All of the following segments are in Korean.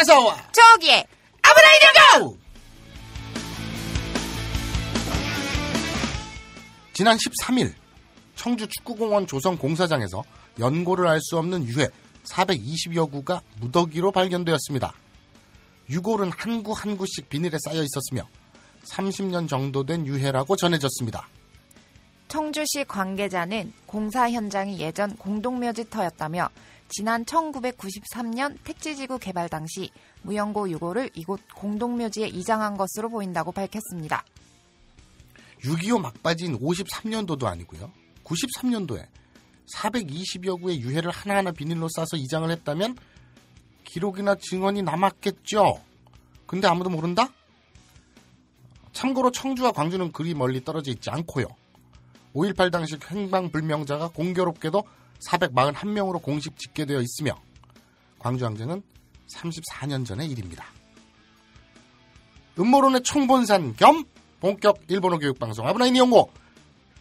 무서워. 저기에 아브라이냐고! 지난 13일 청주 축구공원 조성 공사장에서 연고를 알 수 없는 유해 420여 구가 무더기로 발견되었습니다. 유골은 한 구 한 구씩 비닐에 쌓여 있었으며 30년 정도 된 유해라고 전해졌습니다. 청주시 관계자는 공사 현장이 예전 공동묘지터였다며 지난 1993년 택지지구 개발 당시 무영고 6호를 이곳 공동묘지에 이장한 것으로 보인다고 밝혔습니다. 6.25막바진 53년도도 아니고요. 93년도에 420여 구의 유해를 하나하나 비닐로 싸서 이장을 했다면 기록이나 증언이 남았겠죠. 근데 아무도 모른다? 참고로 청주와 광주는 그리 멀리 떨어져 있지 않고요. 5.18 당시 행방불명자가 공교롭게도 441명으로 공식 집계되어 있으며 광주항쟁은 34년 전의 일입니다. 음모론의 총본산 겸 본격 일본어 교육방송 아브나인 이용고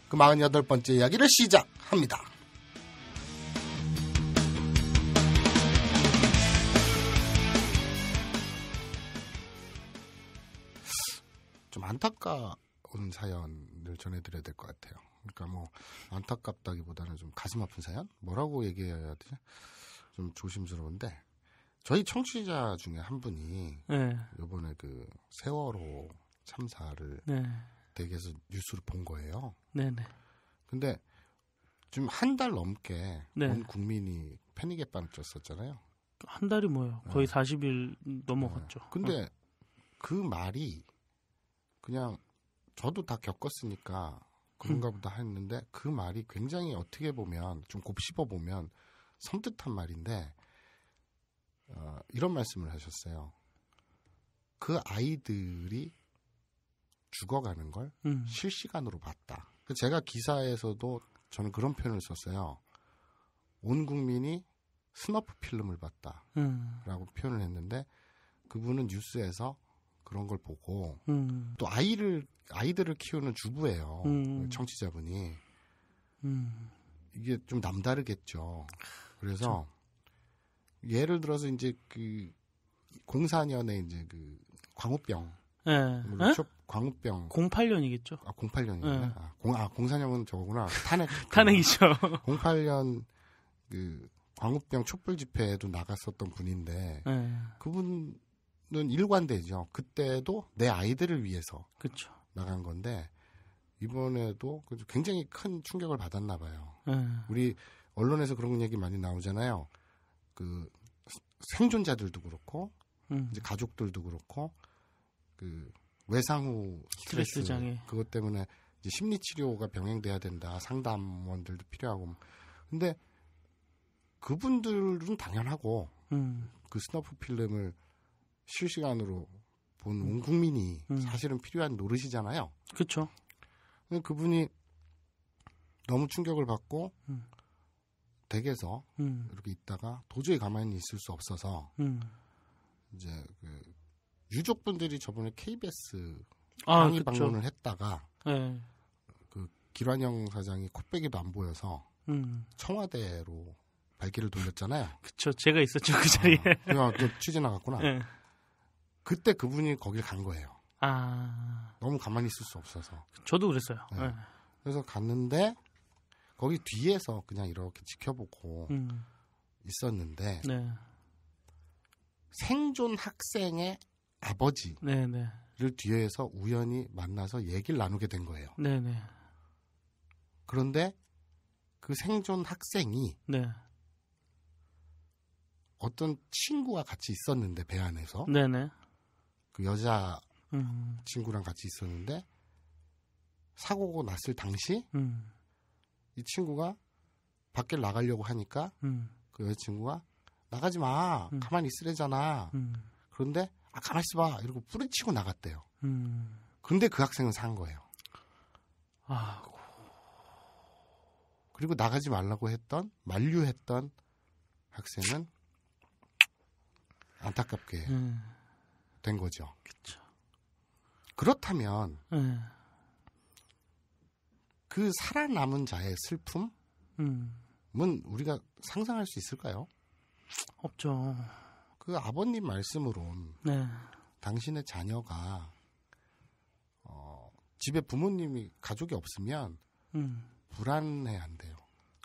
그 48번째 이야기를 시작합니다. 좀 안타까운 사연을 전해드려야 될 것 같아요. 그러니까 뭐 안타깝다기보다는 좀 가슴 아픈 사연? 뭐라고 얘기해야 되지? 좀 조심스러운데 저희 청취자 중에 한 분이 네. 이번에 그 세월호 참사를 네. 댁에서 뉴스를 본 거예요. 네네. 네. 근데 지금 한달 넘게 네. 온 국민이 패닉에 빠졌었잖아요. 한 달이 뭐예요? 거의 네. 40일 넘어갔죠. 네. 근데 어. 그 말이 그냥 저도 다 겪었으니까 그런가 보다 했는데 그 말이 굉장히 어떻게 보면 좀 곱씹어 보면 섬뜩한 말인데 어, 이런 말씀을 하셨어요. 그 아이들이 죽어가는 걸 음. 실시간으로 봤다. 그 제가 기사에서도 저는 그런 표현을 썼어요. 온 국민이 스너프 필름을 봤다라고 음. 표현을 했는데 그분은 뉴스에서 그런 걸 보고 음. 또 아이를 아이들을 키우는 주부예요. 음. 청취자분이 음. 이게 좀 남다르겠죠. 그래서 그렇 예를 들어서 이제 그 04년에 이제 그 광우병 네. 초, 광우병 08년이겠죠. 아 08년이구나. 네. 예. 아, 아 04년은 저거구나. 탄핵 탄핵이죠. 08년 그 광우병 촛불 집회에도 나갔었던 분인데 네. 그분 일관되죠. 그때도 내 아이들을 위해서 그쵸. 나간 건데 이번에도 굉장히 큰 충격을 받았나 봐요. 음. 우리 언론에서 그런 얘기 많이 나오잖아요. 그 생존자들도 그렇고 음. 이제 가족들도 그렇고 그 외상후 스트레스, 스트레스 장애 그것 때문에 이제 심리 치료가 병행돼야 된다. 상담원들도 필요하고. 근데 그분들은 당연하고 음. 그 스너프 필름을 실시간으로 본 온 국민이 음. 사실은 필요한 노릇이잖아요. 그렇죠. 그분이 너무 충격을 받고 음. 댁에서 음. 이렇게 있다가 도저히 가만히 있을 수 없어서 음. 이제 그 유족분들이 저번에 KBS 강의 아, 방문을 했다가 네. 그 기란영 사장이 코빼기도 안 보여서 음. 청와대로 발길을 돌렸잖아요. 그쵸, 제가 있었죠 그 자리에. 아, 야, 너 취재 나갔구나. 네. 그때 그분이 거길 간 거예요. 아. 너무 가만히 있을 수 없어서. 저도 그랬어요. 네. 네. 그래서 갔는데 거기 뒤에서 그냥 이렇게 지켜보고 음. 있었는데 네. 생존 학생의 아버지를 네, 네. 뒤에서 우연히 만나서 얘기를 나누게 된 거예요. 네, 그런데 그 생존 학생이 어떤 친구와 같이 있었는데 배 안에서 네네. 그 여자 음. 친구랑 같이 있었는데 사고가 났을 당시 음. 이 친구가 밖에 나가려고 하니까 음. 그 여자친구가 나가지 마 음. 가만히 있으래잖아 음. 그런데 아 가만히 있어봐 이러고 뿌리치고 나갔대요 음. 근데 그 학생은 산 거예요 아 그리고 나가지 말라고 했던 만류했던 학생은 안타깝게 된 거죠. 그쵸. 그렇다면 네. 그 살아남은 자의 슬픔은 음. 우리가 상상할 수 있을까요? 없죠. 그 아버님 말씀으론 네. 당신의 자녀가 어, 집에 부모님이 가족이 없으면 음. 불안해한대요.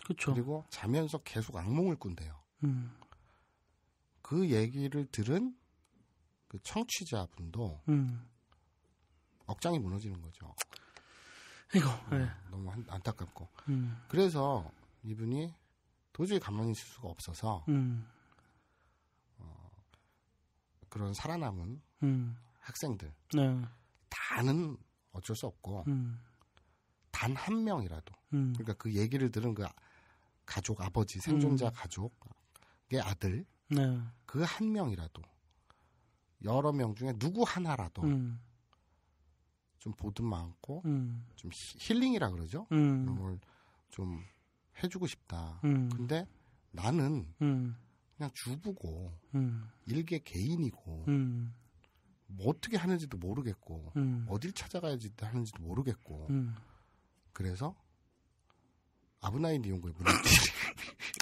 그쵸. 그리고 자면서 계속 악몽을 꾼대요. 음. 그 얘기를 들은 그 청취자분도 음. 억장이 무너지는 거죠. 이거 음, 네. 너무 안, 안타깝고 음. 그래서 이분이 도저히 가만히 있을 수가 없어서 음. 어, 그런 살아남은 음. 학생들 네. 다는 어쩔 수 없고 단 한 명이라도 그러니까 그 얘기를 들은 그 가족 아버지 생존자 가족의 아들 네. 그한 명이라도 여러 명 중에 누구 하나라도 음. 좀 보듬 많고 음. 좀 힐링이라 그러죠. 음. 이런 걸좀 해주고 싶다. 음. 근데 나는 음. 그냥 주부고 음. 일개 개인이고 뭐 어떻게 하는지도 모르겠고 어딜 찾아가야지 하는지도 모르겠고 그래서 아브나인 이용고의 문화.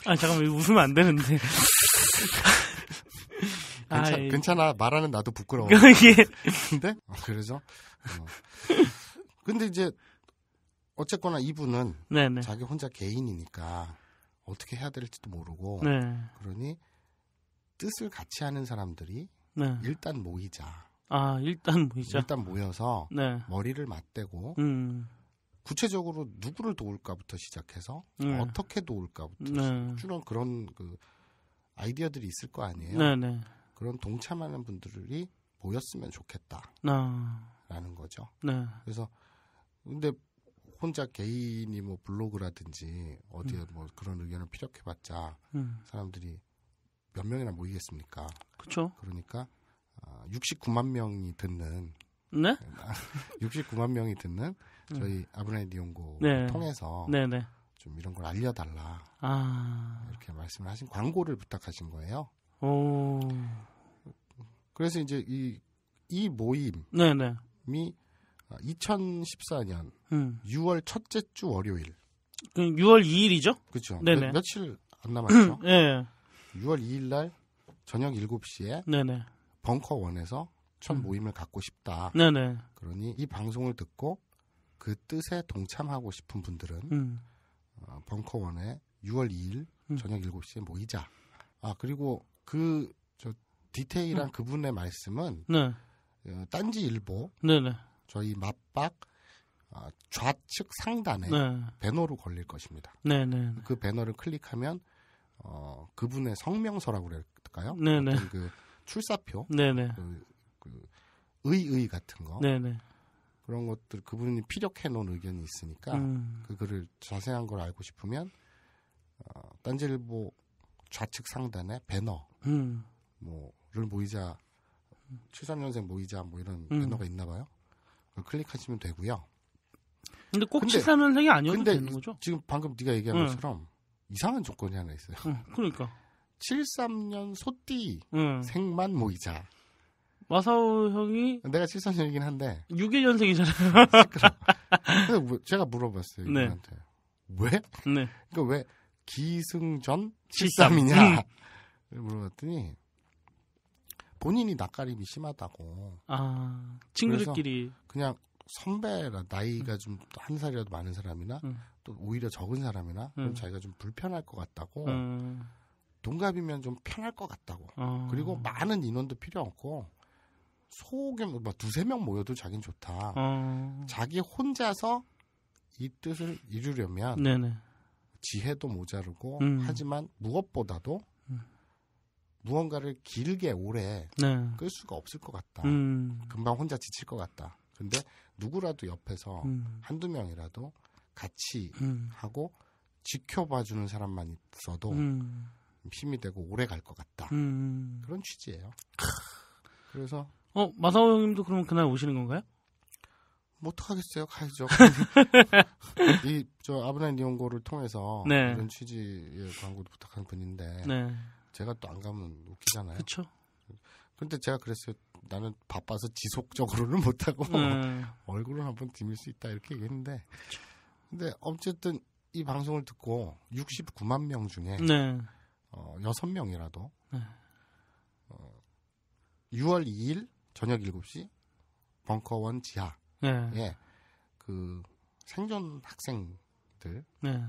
아 잠깐만 웃으면 안 되는데. 괜찮, 괜찮아 말하는 나도 부끄러워. 예. 근데 어, 그래서 어. 근데 이제 어쨌거나 이분은 네네. 자기 혼자 개인이니까 어떻게 해야 될지도 모르고 네. 그러니 뜻을 같이 하는 사람들이 네. 일단 모이자. 아 일단 모이자. 일단 모여서 네. 머리를 맞대고 음. 구체적으로 누구를 도울까부터 시작해서 네. 어떻게 도울까부터 네. 시 주로 그런 그 아이디어들이 있을 거 아니에요. 그런 동참하는 분들이 모였으면 좋겠다라는 아. 거죠. 네. 그래서 근데 혼자 개인이 뭐 블로그라든지 어디에 음. 뭐 그런 의견을 피력해봤자 음. 사람들이 몇 명이나 모이겠습니까? 그렇 그러니까 어, 아, 69만 명이 듣는 네? 69만 명이 듣는 저희 음. 아브라니디온고 네. 통해서 네, 네. 좀 이런 걸 알려달라 아. 이렇게 말씀을 하신 광고를 부탁하신 거예요. 오. 그래서 이제 이, 이 모임이 2014년 아, 음. 6월 첫째 주 월요일. 6월 2일이죠? 그렇죠. 네네. 며, 칠안 남았죠. 네. 예. 6월 2일 날 저녁 7시에 네네. 벙커원에서 첫 음. 모임을 갖고 싶다. 네네. 네. 그러니 이 방송을 듣고 그 뜻에 동참하고 싶은 분들은 음. 어, 벙커원에 6월 2일 음. 저녁 7시에 모이자. 아, 그리고 그 디테일한 음. 그분의 말씀은 네. 어, 딴지 일보 네네. 저희 맞박 아, 좌측 상단에 네. 배너로 걸릴 것입니다. 네네. 네, 네. 그 배너를 클릭하면 어, 그분의 성명서라고 그럴까요? 네네. 네. 그 출사표, 네네. 그, 그 의의 같은 거 네네. 그런 것들 그분이 피력해 놓은 의견이 있으니까 음. 그 글을 자세한 걸 알고 싶으면 어, 딴지일보 좌측 상단에 배너, 음. 뭐를 모이자 73년생 모이자 뭐 이런 음. 배너가 있나 봐요. 그걸 클릭하시면 되고요. 근데 꼭 근데, 73년생이 아니어도 되는 거죠? 지금 방금 네가 얘기한 응. 네. 것처럼 이상한 조건이 하나 있어요. 응, 그러니까 73년 소띠 응. 생만 모이자. 마사오 형이 내가 73년이긴 한데 6 2년생이잖아요 시끄러. 뭐 제가 물어봤어요 네. 이분한테 왜? 네. 그러니까 왜 기승전 73이냐 7 음. 물어봤더니 본인이 낯가림이 심하다고. 아 친구들끼리 그냥 선배라 나이가 음. 좀한 살이라도 많은 사람이나 음. 또 오히려 적은 사람이나 음. 자기가 좀 불편할 것 같다고 음. 동갑이면 좀 편할 것 같다고 어. 그리고 많은 인원도 필요 없고 소개 뭐, 뭐, 두세 명 모여도 자기는 좋다 어. 자기 혼자서 이 뜻을 이루려면 네네. 지혜도 모자르고 음. 하지만 무엇보다도 무언가를 길게 오래 네. 끌 수가 없을 것 같다. 음. 금방 혼자 지칠 것 같다. 근데 누구라도 옆에서 음. 한두 명이라도 같이 음. 하고 지켜봐 주는 사람만 있어도 음. 힘이 되고 오래 갈 것 같다. 음, 음. 그런 취지예요. 그래서 어 마사오 형님도 그러면 그날 오시는 건가요? 뭐 어떡하겠어요 가야죠 이저 아브라인 리온고를 통해서 네. 이런 취지의 광고도 부탁한 분인데 네. 제가 또 안 가면 웃기잖아요. 그렇죠. 근데 제가 그랬어요. 나는 바빠서 지속적으로는 못하고 음. 얼굴은 한번 디밀 수 있다 이렇게 얘기했는데 근데 어쨌든 이 방송을 듣고 69만 명 중에 네. 어, 6명이라도 네. 어, 6월 2일 저녁 7시 벙커원 지하에 네. 예, 그 생존 학생들 네.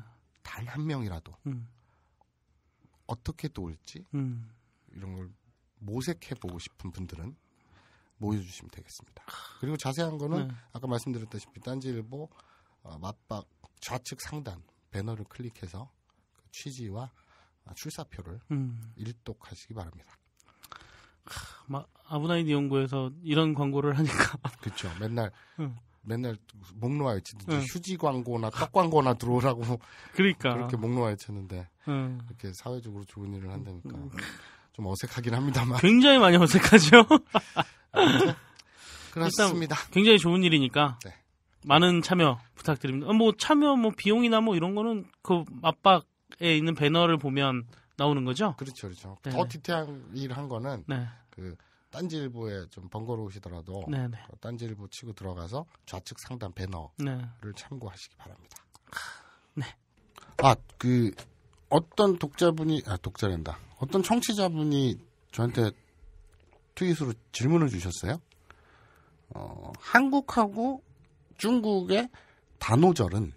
단한 명이라도 음. 어떻게 놓을지 음. 이런 걸 모색해 보고 싶은 분들은 모여주시면 되겠습니다. 그리고 자세한 거는 네. 아까 말씀드렸다시피 딴지일보 어, 맞박 좌측 상단 배너를 클릭해서 그 취지와 출사표를 음. 일독하시기 바랍니다. 아브나이드 연구에서 이런 광고를 하니까 그렇죠. 맨날 응. 맨날 목 놓아 외치듯이 응. 휴지 광고나 떡 광고나 들어오라고 그러니까 그렇게 목 놓아 외쳤는데 응. 이렇게 사회적으로 좋은 일을 한다니까 좀 어색하긴 합니다만 굉장히 많이 어색하죠. 그렇습니다. 굉장히 좋은 일이니까 네. 많은 참여 부탁드립니다. 뭐 참여 뭐 비용이나 뭐 이런 거는 그 압박에 있는 배너를 보면 나오는 거죠? 그렇죠, 그렇죠. 네. 더 디테일한 일 한 거는 네. 그 딴지일보에 좀 번거로우시더라도 네네. 네. 그 딴지일보 치고 들어가서 좌측 상단 배너를 네. 참고하시기 바랍니다. 네. 아, 그 어떤 독자분이 아 독자랜다. 어떤 청취자분이 저한테 트윗으로 질문을 주셨어요. 어, 한국하고 중국의 단오절은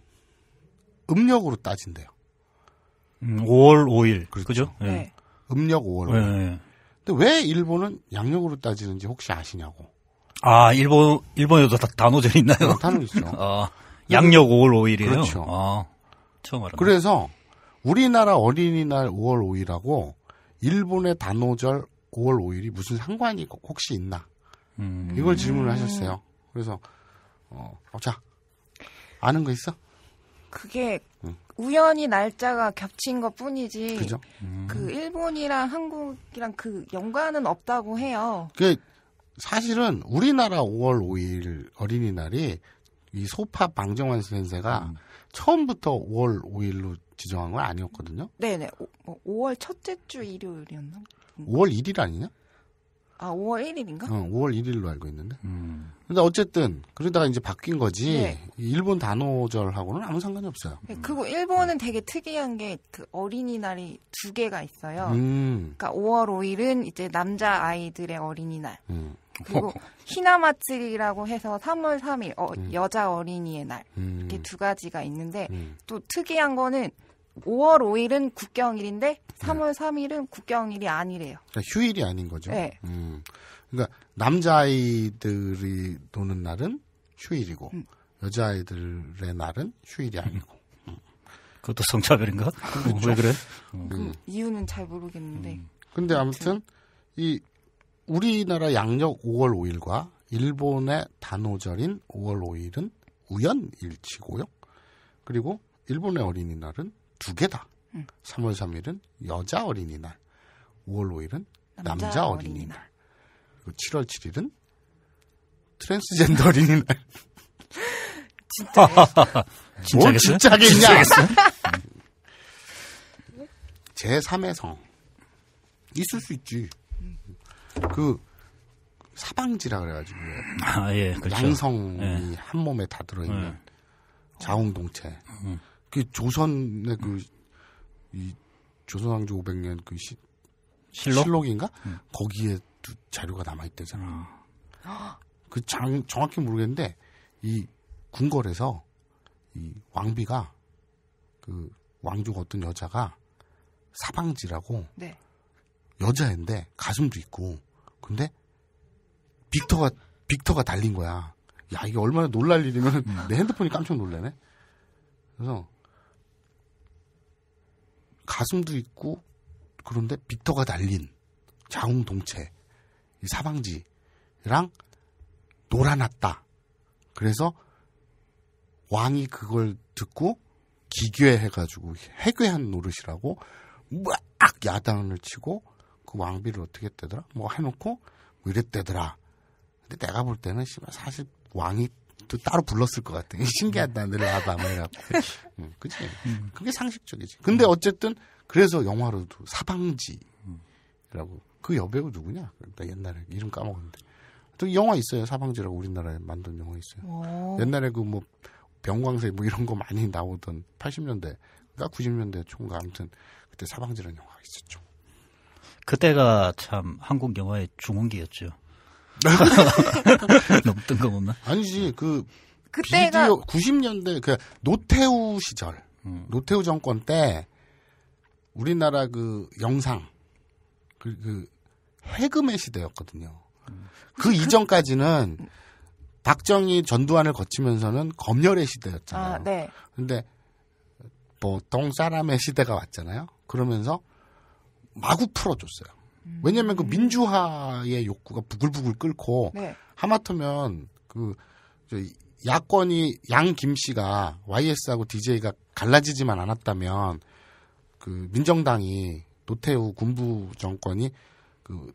음력으로 따진대요. 음, 5월 5일. 그렇죠. 그죠? 예. 네. 음력 5월 5일. 네. 근데 왜 일본은 양력으로 따지는지 혹시 아시냐고. 아, 일본, 일본에도 다, 단오절 있나요? 네, 단오 있죠. 어, 양력 5월 5일이에요. 그렇죠. 어, 처음 알았 그래서 우리나라 어린이날 5월 5일하고 일본의 단오절 5월 5일이 무슨 상관이 혹시 있나? 음... 이걸 질문을 하셨어요. 그래서 어, 어 자 아는 거 있어? 그게 응. 우연히 날짜가 겹친 것 뿐이지. 그죠? 그 음. 그 일본이랑 한국이랑 그 연관은 없다고 해요. 그 사실은 우리나라 5월 5일 어린이날이 이 소파 방정환 선생가 음. 처음부터 5월 5일로 지정한 건 아니었거든요. 네네. 오, 5월 뭐 첫째 주 일요일이었나? 5월 1일 아니냐? 아, 5월 1일인가? 어, 5월 1일로 알고 있는데. 음. 근데 어쨌든 그러다가 이제 바뀐 거지 네. 일본 단오절하고는 아무 상관이 없어요. 네, 그리고 일본은 되게 특이한 게 그 어린이날이 두 개가 있어요. 음. 그러니까 5월 5일은 이제 남자 아이들의 어린이날. 음. 그리고 히나마츠리라고 해서 3월 3일 어, 음. 여자 어린이의 날 음. 이렇게 두 가지가 있는데 음. 또 특이한 거는 5월 5일은 국경일인데 3월 네. 3일은 국경일이 아니래요. 그러니까 휴일이 아닌 거죠. 네. 그러니까 남자아이들이 노는 날은 휴일이고 음. 여자아이들의 날은 휴일이 아니고 음. 그것도 성차별인가? 그렇죠. 왜 그래? 음. 음. 그 이유는 잘 모르겠는데. 근데 아무튼 이 우리나라 양력 5월 5일과 일본의 단오절인 5월 5일은 우연일치고요. 그리고 일본의 어린이날은 두 개다. 응. 3월 3일은 여자 어린이날, 5월 5일은 남자, 남자 어린이날. 어린이날. 그 7월 7일은 트랜스젠더 어린이날. 진짜. 뭘 뭐 진짜겠냐? 제3의 성. 있을 수 있지. 그, 사방지라 그래가지고. 아, 예. 그렇죠. 양성이 예. 한 몸에 다 들어있는 예. 자웅동체. 음. 그 조선의 그, 이 조선왕조 500년 그 시, 실록? 실록인가? 음. 거기에 자료가 남아있대잖아. 그 장, 정확히 모르겠는데 이 궁궐에서 이 왕비가 그 왕족 어떤 여자가 사방지라고 네. 여자인데 가슴도 있고 근데 빅터가 빅터가 달린 거야. 야 이게 얼마나 놀랄 일이면 음. 내 핸드폰이 깜짝 놀래네. 그래서 가슴도 있고 그런데 빅터가 달린 자웅동체 사방지랑 놀아놨다. 그래서 왕이 그걸 듣고 기괴해가지고 해괴한 노릇이라고 막 야단을 치고 그 왕비를 어떻게 했대더라? 뭐 해놓고 뭐 이랬대더라. 근데 내가 볼 때는 사실 왕이 또 따로 불렀을 것 같아. 신기하다. 늘 와봐. 뭐이고 그치? 음. 그게 상식적이지. 근데 음. 어쨌든 그래서 영화로도 사방지라고 그 여배우 누구냐? 그러니까 옛날에 이름 까먹었는데. 또 영화 있어요. 사방지라고 우리나라에 만든 영화 있어요. 오. 옛날에 그 뭐 병광세 뭐 이런 거 많이 나오던 80년대, 그러니까 90년대 총각 아무튼 그때 사방지라는 영화가 있었죠. 그때가 참 한국 영화의 중흥기였죠. 너무 뜬금없나? 아니지 네. 그 그때가 비디오 90년대 그 노태우 시절, 음. 노태우 정권 때 우리나라 그 영상 그, 그 해금의 시대였거든요. 음. 그 이전까지는 박정희 전두환을 거치면서는 검열의 시대였잖아요. 아, 네. 근데 보통 사람의 시대가 왔잖아요. 그러면서 마구 풀어줬어요. 음. 왜냐하면 그 민주화의 욕구가 부글부글 끓고 네. 하마터면 그 야권이 양김 씨가 YS하고 DJ가 갈라지지만 않았다면 그 민정당이 노태우 군부 정권이 그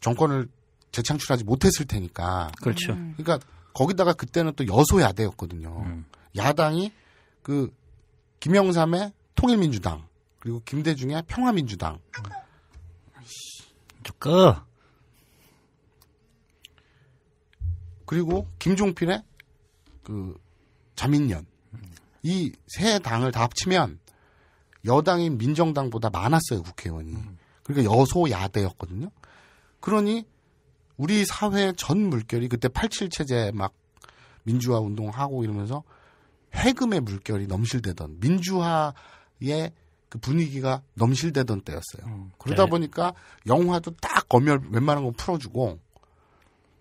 정권을 재창출하지 못했을 테니까. 그렇죠. 음. 그러니까 거기다가 그때는 또 여소야대였거든요. 음. 야당이 그 김영삼의 통일민주당 그리고 김대중의 평화민주당. 끄. 음. 그리고 김종필의 그 자민련 이 세 당을 다 합치면 여당인 민정당보다 많았어요 국회의원이. 음. 그러니까 여소야대였거든요. 그러니 우리 사회 전 물결이 그때 87 체제 막 민주화 운동하고 이러면서 해금의 물결이 넘실대던 민주화의 그 분위기가 넘실대던 때였어요. 음, 그러다 네. 보니까 영화도 딱 검열 웬만한 거 풀어주고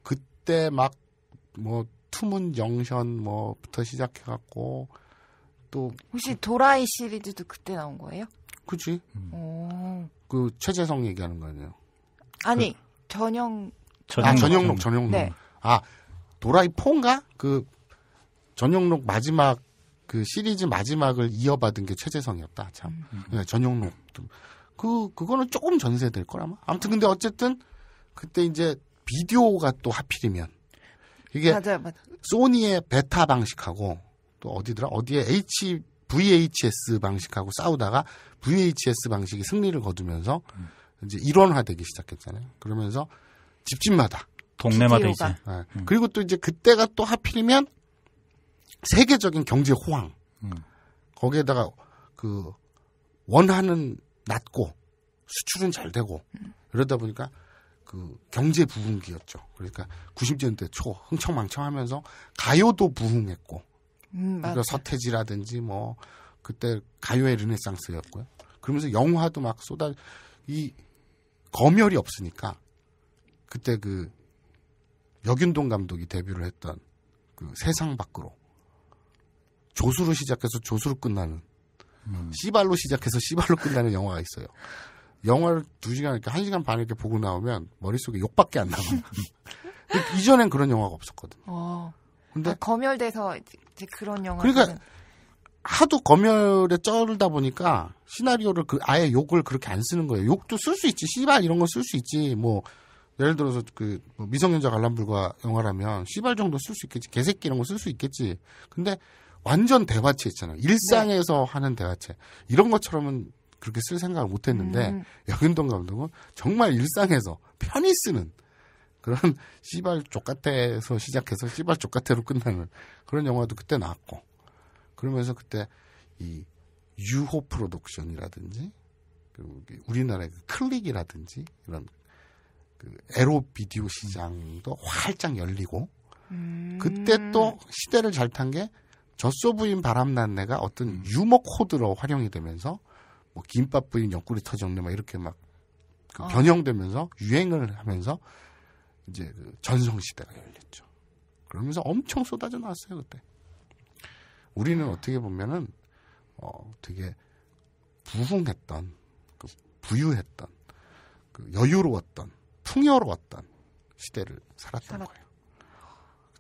그때 막 뭐 투문 영션 뭐부터 시작해갖고 또 혹시 도라이 시리즈도 그때 나온 거예요? 그치 음. 어. 그 최재성 얘기하는 거 아니에요? 아니 그, 전영 전용... 아 전영록 전영록 네. 아 도라이 폰가 그 전영록 마지막 그 시리즈 마지막을 이어받은 게 최재성이었다 참 음. 네, 전영록 그 그거는 조금 전세될 거라마 아무튼 근데 어쨌든 그때 이제 비디오가 또 하필이면 이게 맞아맞아 소니의 베타 방식하고 또 어디더라 어디에 H VHS 방식하고 싸우다가 VHS 방식이 승리를 거두면서 음. 이제 일원화되기 시작했잖아요. 그러면서 집집마다 동네마다 이제 네. 음. 그리고 또 이제 그때가 또 하필이면 세계적인 경제 호황 음. 거기에다가 그 원하는 낮고 수출은 잘 되고 그러다 보니까 그 경제 부흥기였죠. 그러니까 90년대 초 흥청망청하면서 가요도 부흥했고 음, 그러니까 서태지라든지 뭐 그때 가요의 르네상스였고요. 그러면서 영화도 막 쏟아 이 검열이 없으니까 그때 그 여균동 감독이 데뷔를 했던 그 세상 밖으로 조수로 시작해서 조수로 끝나는 음. 씨발로 시작해서 씨발로 끝나는 영화가 있어요. 영화를 두 시간 이렇게 한 시간 반 이렇게 보고 나오면 머릿속에 욕밖에 안 나와요. 이전엔 그런 영화가 없었거든요. 어. 근데 아, 검열돼서 이제 그런 영화. 그러니까 하도 검열에 쩔다 보니까 시나리오를 그 아예 욕을 그렇게 안 쓰는 거예요. 욕도 쓸 수 있지. 씨발 이런 거 쓸 수 있지. 뭐 예를 들어서 그 뭐 미성년자 관람불과 영화라면 씨발 정도 쓸 수 있겠지. 개새끼 이런 거 쓸 수 있겠지. 근데 완전 대화체 있잖아요. 일상에서 네. 하는 대화체. 이런 것처럼은 그렇게 쓸 생각을 못 했는데 음. 여근동 감독은 정말 일상에서 편히 쓰는 그런 씨발 족같애에서 시작해서 씨발 족같애로 끝나는 그런 영화도 그때 나왔고 그러면서 그때 이 유호 프로덕션이라든지 그리고 우리나라의 그 클릭이라든지 이런 그 에로 비디오 시장도 활짝 열리고 음. 그때 또 시대를 잘 탄 게 젖소 부인 바람난내가 어떤 음. 유머 코드로 활용이 되면서 뭐 김밥 부인 옆구리 터졌네 막 이렇게 막그 아. 변형되면서 유행을 하면서 이제 그 전성 시대가 열렸죠. 그러면서 엄청 쏟아져 나왔어요 그때. 우리는 어떻게 보면은 어 되게 부흥했던, 그 부유했던, 그 여유로웠던, 풍요로웠던 시대를 살았던 살았... 거예요.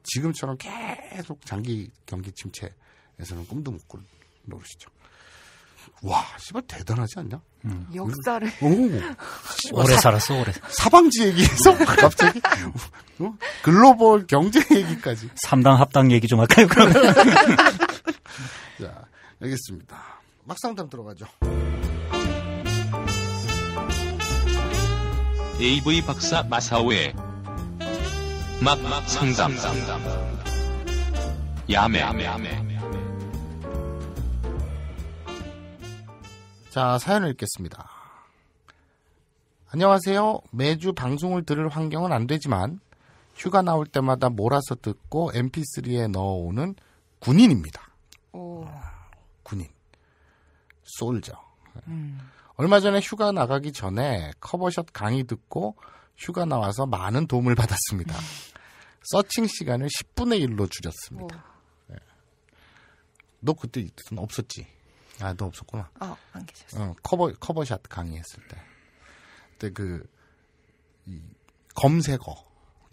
지금처럼 계속 장기 경기 침체에서는 꿈도 못 꿀 노릇이죠. 와, 씨발 대단하지 않냐? 음. 음. 역사를. 오, 오래 살았어, 오래. 사방지 얘기에서 음. 갑자기 어? 글로벌 경제 얘기까지. 3당 합당 얘기 좀 할까요? 그러면? 자, 알겠습니다. 막상담 들어가죠. AV 박사 마사오의 막상담 야매. 야매. 야매. 자, 사연을 읽겠습니다. 안녕하세요. 매주 방송을 들을 환경은 안 되지만 휴가 나올 때마다 몰아서 듣고 mp3에 넣어오는 군인입니다. 오. 군인. 솔져. 음. 얼마 전에 휴가 나가기 전에 커버샷 강의 듣고 휴가 나와서 많은 도움을 받았습니다. 서칭 시간을 10분의 1로 줄였습니다. 오. 네. 너 그때 없었지? 아, 너 없었구나. 어, 안 계셨어. 어, 커버 커버샷 강의했을 때. 그때 그 이, 검색어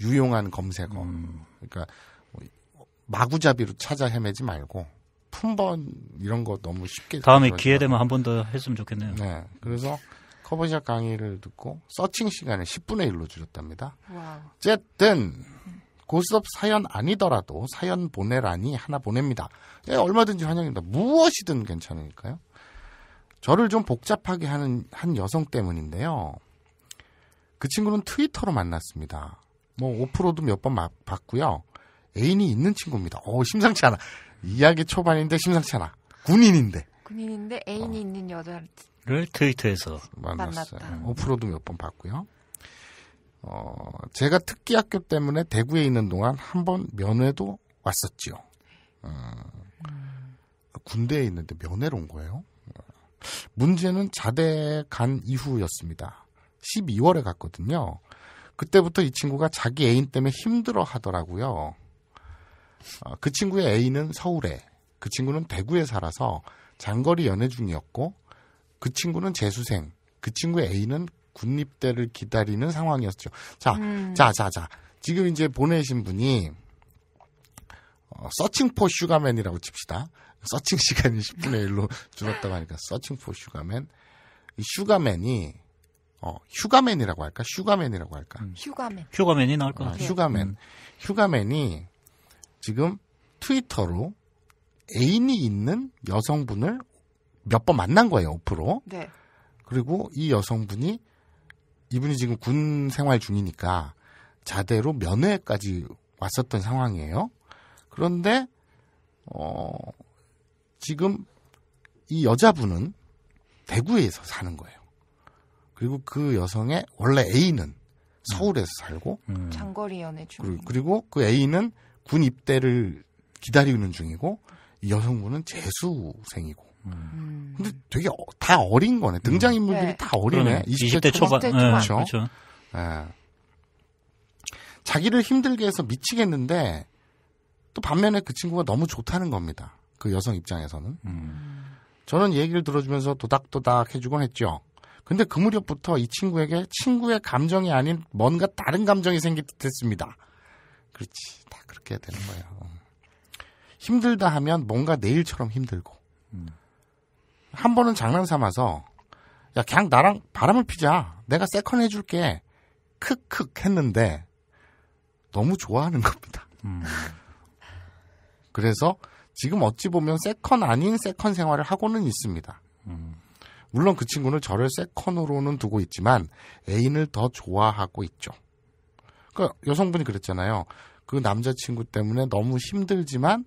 유용한 검색어. 음. 그러니까 마구잡이로 찾아 헤매지 말고 품번 이런 거 너무 쉽게 다음에 기회 되면 한 번 더 했으면 좋겠네요. 네. 그래서 커버샷 강의를 듣고 서칭 시간을 10분의 1로 줄였답니다. 와. 어쨌든 고스톱 사연 아니더라도 사연 보내라니 하나 보냅니다. 예, 얼마든지 환영입니다. 무엇이든 괜찮으니까요. 저를 좀 복잡하게 하는 한 여성 때문인데요. 그 친구는 트위터로 만났습니다. 뭐 오프로도 몇 번 봤고요. 애인이 있는 친구입니다. 어 심상치 않아. 이야기 초반인데 심상치 않아. 군인인데. 군인인데 애인이 어. 있는 여자를 트위터에서 만났어요. 만났다. 오프로도 몇 번 봤고요. 어, 제가 특기학교 때문에 대구에 있는 동안 한 번 면회도 왔었지요. 어, 군대에 있는데 면회로 온 거예요. 문제는 자대 간 이후였습니다. 12월에 갔거든요. 그때부터 이 친구가 자기 애인 때문에 힘들어 하더라고요. 어, 그 친구의 애인은 서울에, 그 친구는 대구에 살아서 장거리 연애 중이었고, 그 친구는 재수생, 그 친구의 애인은 군립대를 기다리는 상황이었죠. 자, 음. 자, 자, 자. 지금 이제 보내신 분이 어, 서칭 포 슈가맨이라고 칩시다. 서칭 시간이 10분의 1로 줄었다고 하니까 서칭 포 슈가맨. 이 슈가맨이 어, 휴가맨이라고 할까? 슈가맨이라고 할까? 음. 휴가맨. 휴가맨이 나올 것 아, 같아요. 아, 휴가맨. 음. 휴가맨이 지금 트위터로 애인이 있는 여성분을 몇 번 만난 거예요, 오프로. 네. 그리고 이 여성분이 이분이 지금 군 생활 중이니까 자대로 면회까지 왔었던 상황이에요. 그런데 어 지금 이 여자분은 대구에서 사는 거예요. 그리고 그 여성의 원래 A는 서울에서 살고 음. 장거리 연애 중 그리고 그 A는 군 입대를 기다리는 중이고 이 여성분은 재수생이고 음. 근데 되게 어, 다 어린 거네. 등장 인물들이 네. 음. 다 어리네. 20대, 20대 초반. 초반. 네, 그렇죠. 네. 자기를 힘들게 해서 미치겠는데 또 반면에 그 친구가 너무 좋다는 겁니다. 그 여성 입장에서는. 음. 저는 얘기를 들어주면서 도닥도닥 해주곤 했죠. 근데 그 무렵부터 이 친구에게 친구의 감정이 아닌 뭔가 다른 감정이 생길 듯 했습니다. 그렇지. 다 그렇게 되는 거예요. 어. 힘들다 하면 뭔가 내일처럼 힘들고, 음. 한 번은 장난 삼아서 야 그냥 나랑 바람을 피자. 내가 세컨 해줄게. 크크 했는데 너무 좋아하는 겁니다. 음. 그래서 지금 어찌 보면 세컨 아닌 세컨 생활을 하고는 있습니다. 음. 물론 그 친구는 저를 세컨으로는 두고 있지만 애인을 더 좋아하고 있죠. 그러니까 여성분이 그랬잖아요. 그 남자친구 때문에 너무 힘들지만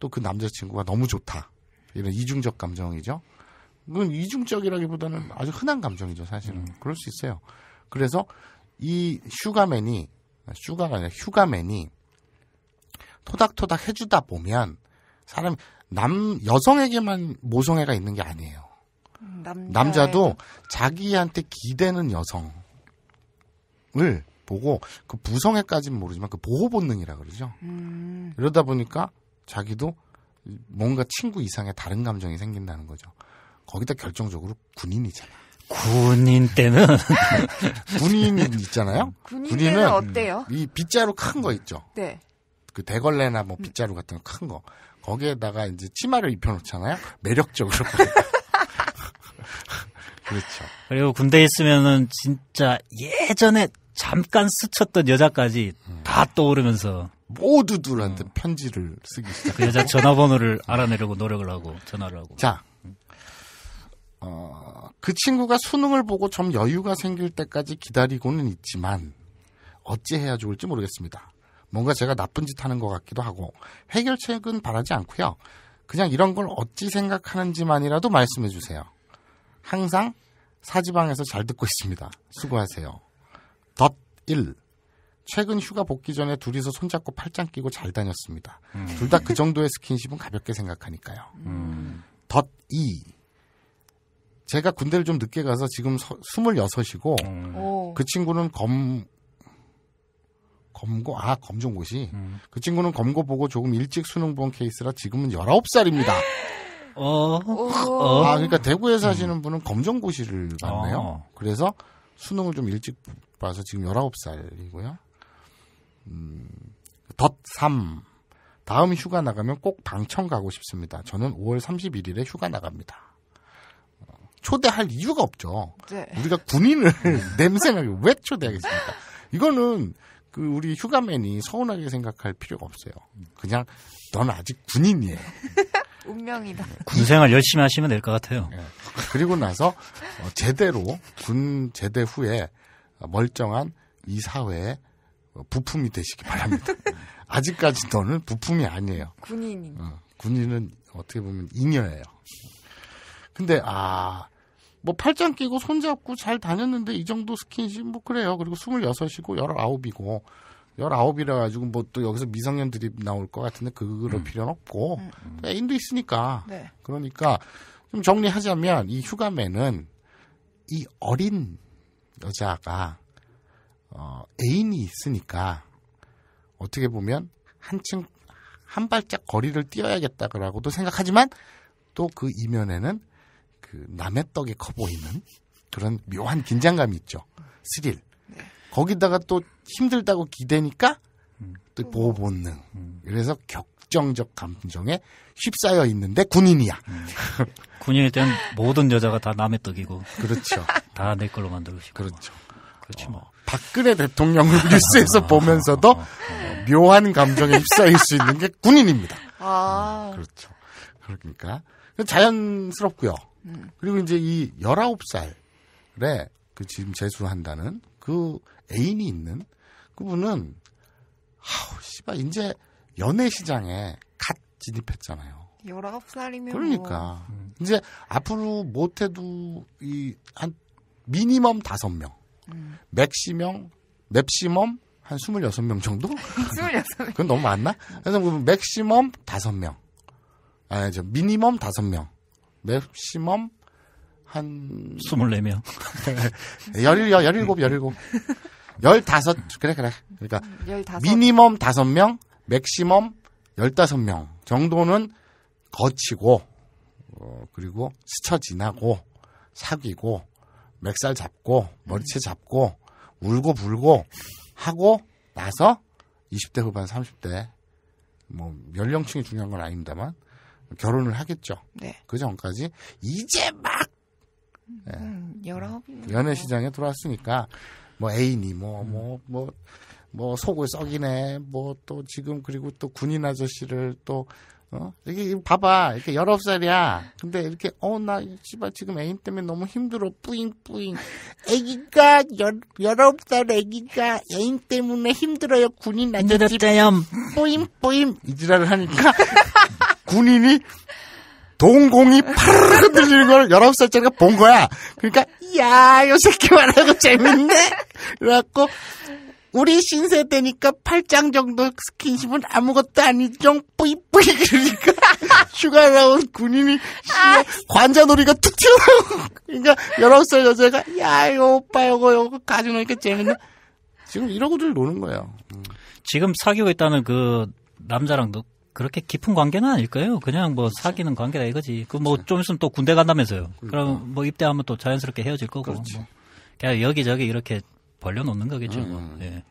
또 그 남자친구가 너무 좋다. 이런 이중적 감정이죠. 그건 이중적이라기보다는 아주 흔한 감정이죠, 사실은. 음. 그럴 수 있어요. 그래서 이휴가맨이휴가가 아니라 휴가맨이 토닥토닥 해주다 보면 사람 남 여성에게만 모성애가 있는 게 아니에요. 음, 남자에... 도 자기한테 기대는 여성을 보고 그 부성애까지는 모르지만 그 보호 본능이라 그러죠. 음... 이러다 보니까 자기도 뭔가 친구 이상의 다른 감정이 생긴다는 거죠. 거기다 결정적으로 군인이잖아. 군인 때는 군인 있잖아요. 군인 은 어때요? 이 빗자루 큰 거 있죠. 네. 그 대걸레나 뭐 빗자루 같은 거 큰 거. 거기에다가 이제 치마를 입혀놓잖아요. 매력적으로. 그렇죠. 그리고 군대 에 있으면은 진짜 예전에 잠깐 스쳤던 여자까지 음. 다 떠오르면서 모두들한테 음. 편지를 쓰기 시작. 그 여자 전화번호를 알아내려고 노력을 하고 전화를 하고. 자, 어, 그 친구가 수능을 보고 좀 여유가 생길 때까지 기다리고는 있지만 어찌 해야 좋을지 모르겠습니다. 뭔가 제가 나쁜 짓 하는 것 같기도 하고 해결책은 바라지 않고요. 그냥 이런 걸 어찌 생각하는지만이라도 말씀해 주세요. 항상 사지방에서 잘 듣고 있습니다. 수고하세요. 덧 1. 최근 휴가 복귀 전에 둘이서 손잡고 팔짱 끼고 잘 다녔습니다. 음. 둘다 그 정도의 스킨십은 가볍게 생각하니까요. 음. 덧 2. 제가 군대를 좀 늦게 가서 지금 서, 26이고 음. 그 친구는 검 검고 아 검정고시 음. 그 친구는 검고 보고 조금 일찍 수능 본 케이스라 지금은 19살입니다. 어. 어. 아 그러니까 대구에 사시는 음. 분은 검정고시를 봤네요. 어. 그래서 수능을 좀 일찍 봐서 지금 19살이고요. 음, 덧3 다음 휴가 나가면 꼭 방청 가고 싶습니다. 저는 5월 31일에 휴가 나갑니다. 초대할 이유가 없죠. 네. 우리가 군인을 냄새나게왜 초대하겠습니까? 이거는 그 우리 휴가맨이 서운하게 생각할 필요가 없어요. 그냥 넌 아직 군인이에요. 운명이다. 군생활 열심히 하시면 될 것 같아요. 네. 그리고 나서 어, 제대로 군 제대 후에 멀쩡한 이 사회에 어, 부품이 되시기 바랍니다. 아직까지 너는 부품이 아니에요. 군인. 어, 군인은 어떻게 보면 잉여예요. 근데 아, 뭐 팔짱 끼고 손잡고 잘 다녔는데 이 정도 스킨십 뭐 그래요. 그리고 2 6이고1 9이고1 9이라 가지고 뭐 또 여기서 미성년 들이 나올 것 같은데 그럴 음. 필요는 없고 음. 음. 네, 애인도 있으니까 네. 그러니까 좀 정리하자면 이 휴가맨은 이 어린 여자가 어, 애인이 있으니까 어떻게 보면 한층 한 발짝 거리를 뛰어야겠다라고도 생각하지만 또 그 이면에는 그 남의 떡이 커 보이는 그런 묘한 긴장감이 있죠. 스릴. 네. 거기다가 또 힘들다고 기대니까 또 음. 보호 본능. 음. 그래서 격정적 감정에 휩싸여 있는데 군인이야. 음. 군인일 때는 모든 여자가 다 남의 떡이고. 그렇죠. 다 내 걸로 만들고 싶고. 그렇죠. 그렇지 뭐. 어, 박근혜 대통령을 뉴스에서 어, 보면서도 어, 어, 묘한 감정에 휩싸일 수 있는 게 군인입니다. 아. 음, 그렇죠. 그러니까 자연스럽고요. 그리고 이제 이 19살에 그 지금 재수한다는 그 애인이 있는 그분은 아우 씨발 이제 연애 시장에 갓 진입했잖아요. 19살이면 뭐. 그러니까 뭐. 이제 앞으로 못 해도 이 한 미니멈 5명. 음. 맥시멈 맵시멈 한 26명 정도? 2 6 그건 너무 많나? 그래서 뭐 맥시멈 5명. 아, 이제 미니멈 5명. 맥시멈 한 24명. 17, 17, 17. 15, 그래, 그래. 그러니까 15. 음, 미니멈 5명, 맥시멈 15명 정도는 거치고, 어, 그리고 스쳐 지나고, 사귀고, 맥살 잡고, 머리채 잡고, 울고 불고 하고 나서 20대 후반, 30대, 뭐, 연령층이 중요한 건 아닙니다만, 결혼을 하겠죠. 네. 그 전까지 이제 막 예. 음, 네. 뭐. 연애 시장에 들어왔으니까 뭐 애인이 뭐뭐뭐뭐 음. 뭐, 뭐, 속을 썩이네 뭐 또 지금 그리고 또 군인 아저씨를 또 어? 이게 봐봐 이렇게 열아홉 살이야 근데 이렇게 어 나 씨발 지금 애인 때문에 너무 힘들어 뿌잉 뿌잉 애기가 열 열아홉 살 애기가 애인 때문에 힘들어요 군인 아저씨 뿌잉뿌잉이 지랄을 하니까 군인이 동공이 파르르 흔들리는 걸 19살짜리가 본 거야. 그러니까, 야, 요 새끼 말하고 재밌네? 그래갖고, 우리 신세대니까 8장 정도 스킨십은 아무것도 아니죠. 뿌이뿌이. 그러니까, 휴가 나온 군인이 아, 관자놀이가 툭 튀어나오고. 그러니까, 19살 여자가, 야, 요 오빠 요거, 요거 가지놓으니까 재밌네. 지금 이러고들 노는 거예요. 음. 지금 사귀고 있다는 그 남자랑도 그렇게 깊은 관계는 아닐까요? 그냥 뭐 그렇죠. 사귀는 관계다 이거지. 그 뭐좀 그렇죠. 있으면 또 군대 간다면서요. 그러니까. 럼뭐 입대하면 또 자연스럽게 헤어질 거고. 그렇지. 뭐 그냥 여기저기 이렇게 벌려놓는 거겠죠. 뭐. 음. 뭐. 예.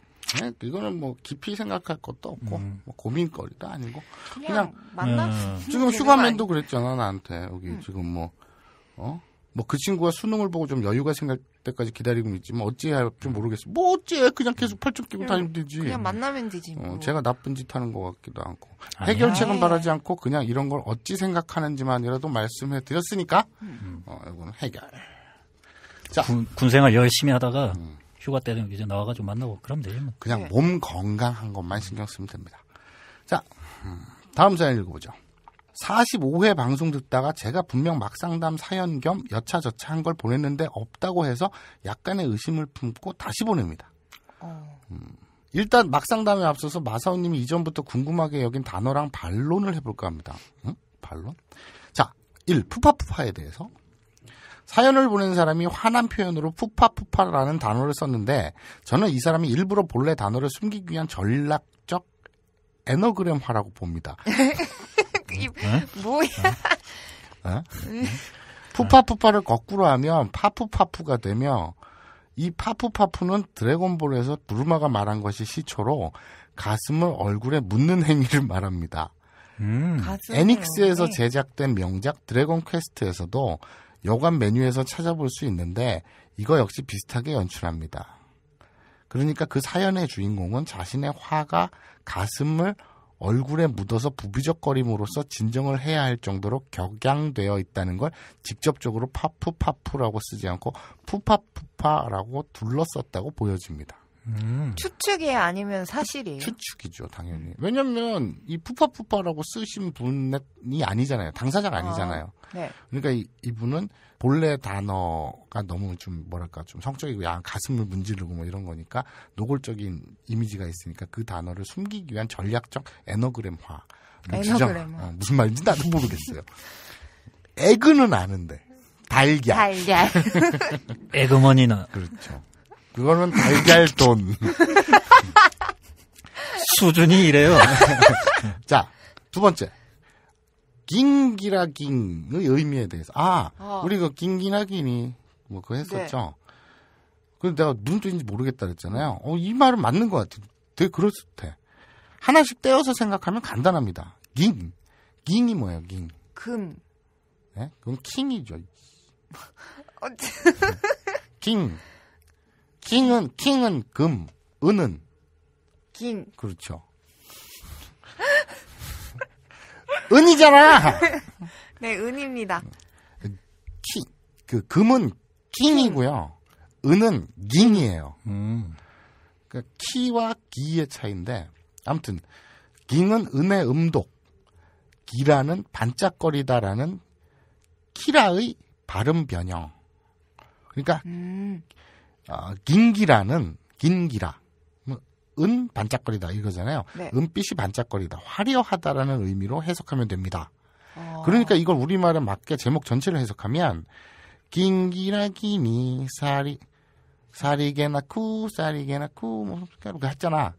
네, 이거는 뭐 깊이 생각할 것도 없고 음. 뭐 고민거리도 아니고 그냥, 그냥 만나 음. 지금 슈가맨도 그랬잖아 나한테 여기 음. 지금 뭐 어? 뭐 그 친구가 수능을 보고 좀 여유가 생각 때까지 기다리고 있지만 뭐 어찌할 지 모르겠어. 뭐어찌해 그냥 계속 팔뚝 끼고 다니면 되지. 그냥 만나면 되지. 어, 뭐. 어, 제가 나쁜 짓 하는 것 같기도 않고 아. 해결책은 아. 바라지 않고 그냥 이런 걸 어찌 생각하는지만이라도 말씀해 드렸으니까 음. 어, 이거는 해결. 자. 군, 군 생활 열심히 하다가 음. 휴가 때는 이제 나와가지고 만나고 그럼 되지 뭐. 그냥 네. 몸 건강한 것만 신경 쓰면 됩니다. 자, 음, 다음 사연 읽어보죠. 45회 방송 듣다가 제가 분명 막상담 사연 겸 여차저차 한 걸 보냈는데 없다고 해서 약간의 의심을 품고 다시 보냅니다. 어. 음, 일단 막상담에 앞서서 마사오님이 이전부터 궁금하게 여긴 단어랑 반론을 해볼까 합니다. 응? 반론? 자, 1. 푸파푸파에 대해서. 사연을 보낸 사람이 화난 표현으로 푸파푸파라는 단어를 썼는데 저는 이 사람이 일부러 본래 단어를 숨기기 위한 전략적 에너그램화라고 봅니다. 이, 뭐야? 어? 푸파푸파를 거꾸로 하면 파푸파푸가 되며 이 파푸파푸는 드래곤볼에서 부르마가 말한 것이 시초로 가슴을 얼굴에 묻는 행위를 말합니다. 음. 애닉스에서 제작된 명작 드래곤 퀘스트에서도 여관 메뉴에서 찾아볼 수 있는데 이거 역시 비슷하게 연출합니다. 그러니까 그 사연의 주인공은 자신의 화가 가슴을 얼굴에 묻어서 부비적거림으로써 진정을 해야 할 정도로 격양되어 있다는 걸 직접적으로 파푸파푸라고 쓰지 않고 푸파푸파라고 둘러썼다고 보여집니다. 음. 추측이 아니면 사실이에요? 추측이죠, 당연히. 왜냐면, 이 푸파푸파라고 쓰신 분이 아니잖아요. 당사자가 아니잖아요. 아, 네. 그러니까 이, 이분은 본래 단어가 너무 좀, 뭐랄까, 좀 성적이고, 야, 가슴을 문지르고 뭐 이런 거니까, 노골적인 이미지가 있으니까 그 단어를 숨기기 위한 전략적 에너그램화. 뭐 에너그램화. 어, 무슨 말인지 나도 모르겠어요. 에그는 아는데. 달걀. 달걀. 에그머니나. 그렇죠. 그거는 달걀돈. 수준이 이래요. 자, 두 번째. 긴기라긴의 의미에 대해서. 아, 어. 우리 그긴기나긴이뭐 그거 했었죠. 네. 그래서 내가 무슨 뜻인지 모르겠다 그랬잖아요. 어, 이 말은 맞는 것 같아. 되게 그럴듯해. 하나씩 떼어서 생각하면 간단합니다. 깅. 깅이 뭐예요, 깅? 금. 네? 그건 킹이죠. 깅. 어, 네. 킹은 킹은 금, 은은 긴. 그렇죠. 은이잖아. 네, 은입니다. 키, 그 금은 킹이고요. 은은 깅이에요. 음. 그러니까 키와 기의 차이인데 아무튼 깅은 은의 음독, 기라는 반짝거리다라는 키라의 발음 변형. 그러니까 음. 어, 긴기라는 긴기라 뭐, 은 반짝거리다 이거잖아요. 네. 은빛이 반짝거리다 화려하다라는 의미로 해석하면 됩니다. 어... 그러니까 이걸 우리말에 맞게 제목 전체를 해석하면 긴기라 기니 사리 사리게나 쿠 사리게나 쿠뭐 그렇게 했잖아.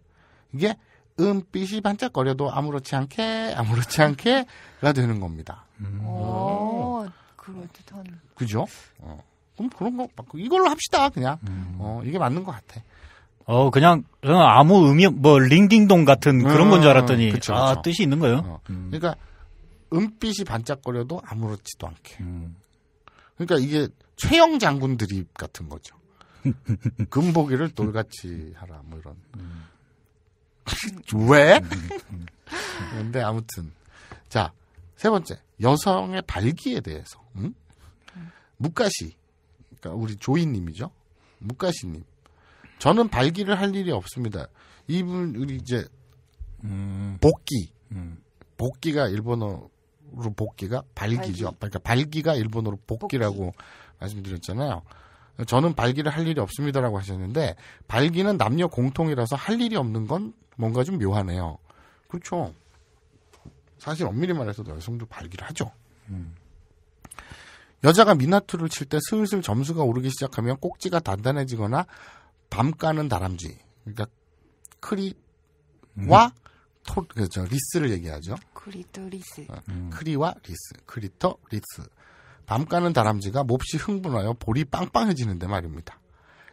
이게 은빛이 반짝거려도 아무렇지 않게 아무렇지 않게가 되는 겁니다. 음. 오, 어, 그럴듯한. 그죠? 어. 그럼 그런 거 이걸로 합시다 그냥 음. 어 이게 맞는 것 같아. 어 그냥 저는 아무 의미 뭐 링딩동 같은 그런 음, 건줄 알았더니 그쵸, 아, 그쵸. 뜻이 있는 거예요. 어. 음. 그러니까 은빛이 반짝거려도 아무렇지도 않게. 음. 그러니까 이게 최영 장군 드립 같은 거죠. 금보기를 돌같이 하라 뭐 이런. 음. 왜? 근데 음, 아무튼 자 세 번째 여성의 발기에 대해서 응? 묵가시 않습니까? 그러니까 우리 조이님이죠. 무가시님. 저는 발기를 할 일이 없습니다. 이분 우리 이제 음. 복귀. 음. 복귀가 일본어로 복귀가 발기죠. 발기. 그러니까 발기가 일본어로 복귀라고 복귀. 말씀드렸잖아요. 저는 발기를 할 일이 없습니다라고 하셨는데 발기는 남녀 공통이라서 할 일이 없는 건 뭔가 좀 묘하네요. 그렇죠. 사실 엄밀히 말해서 여성도 발기를 하죠. 음. 여자가 미나투를 칠 때 슬슬 점수가 오르기 시작하면 꼭지가 단단해지거나 밤까는 다람쥐 그러니까 크리와 음. 토, 그죠 리스를 얘기하죠. 크리토 리스. 어, 음. 크리와 리스, 크리토 리스. 밤까는 다람쥐가 몹시 흥분하여 볼이 빵빵해지는데 말입니다.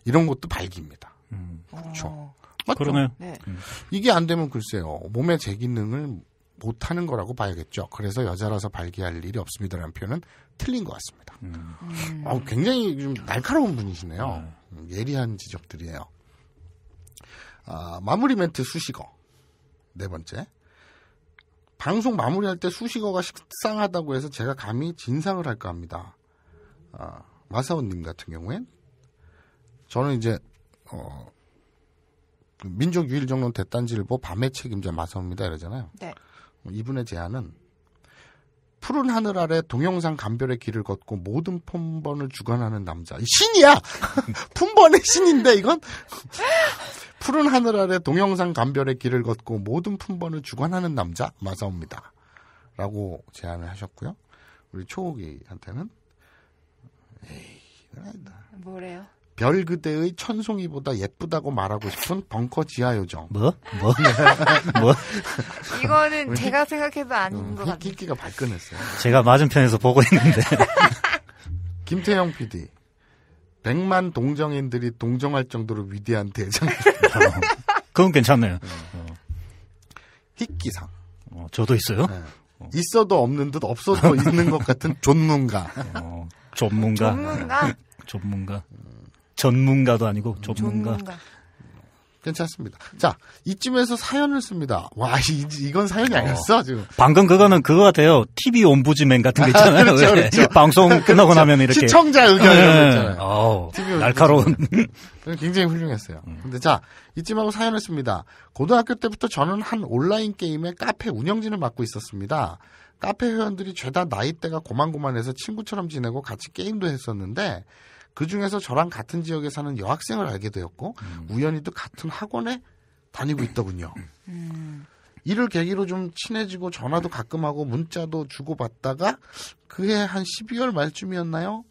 이런 것도 발기입니다. 음. 그렇죠. 맞죠? 그러네요. 네. 음. 이게 안 되면 글쎄요. 몸의 제 기능을 못하는 거라고 봐야겠죠. 그래서 여자라서 발기할 일이 없습니다라는 표현은 틀린 것 같습니다. 음. 어, 굉장히 좀 날카로운 분이시네요. 네. 음. 예리한 지적들이에요. 아, 마무리 멘트 수식어. 네 번째. 방송 마무리할 때 수식어가 식상하다고 해서 제가 감히 진상을 할까 합니다. 아, 마사오님 같은 경우엔 저는 이제 어, 민족 유일정론 대단지를보 밤의 책임자 마사오입니다 이러잖아요. 네. 뭐 이분의 제안은 푸른 하늘 아래 동영상 감별의 길을 걷고 모든 품번을 주관하는 남자. 신이야! 품번의 신인데, 이건? 푸른 하늘 아래 동영상 감별의 길을 걷고 모든 품번을 주관하는 남자, 마사옵니다. 라고 제안을 하셨고요. 우리 초옥이한테는, 에이, 이건 아다 뭐래요? 별 그대의 천송이보다 예쁘다고 말하고 싶은 벙커 지하 요정. 뭐? 뭐? 뭐? 이거는 제가 생각해도 아닌 음, 것 같아요. 끼끼가 발끈했어요. 제가 맞은편에서 보고 있는데. 김태형 PD. 백만 동정인들이 동정할 정도로 위대한 대장. 어, 그건 괜찮네요. 어. 희끼상. 어. 어, 저도 있어요? 네. 어. 있어도 없는 듯 없어도 있는 것 같은 존문가. 어, 전문가. 전문가. 전문가. 음. 전문가도 아니고 전문가. 전문가. 괜찮습니다. 자, 이쯤에서 사연을 씁니다. 와, 이, 이건 사연이 어. 아니었어, 지금. 방금 그거는 그거 같아요. TV 온부즈맨 같은 게 아, 있잖아요. 그렇죠, 그렇죠. 방송 그렇죠. 끝나고 그렇죠. 나면 이렇게. 시청자 의견 네. 이런 거잖아요 날카로운. 굉장히 훌륭했어요. 음. 근데 자, 이쯤하고 사연을 씁니다. 고등학교 때부터 저는 한 온라인 게임의 카페 운영진을 맡고 있었습니다. 카페 회원들이 죄다 나이대가 고만고만해서 친구처럼 지내고 같이 게임도 했었는데, 그 중에서 저랑 같은 지역에 사는 여학생을 알게 되었고 음. 우연히 또 같은 학원에 다니고 있더군요. 음. 음. 이를 계기로 좀 친해지고 전화도 가끔 하고 문자도 주고받다가 그해 한 12월 말쯤이었나요?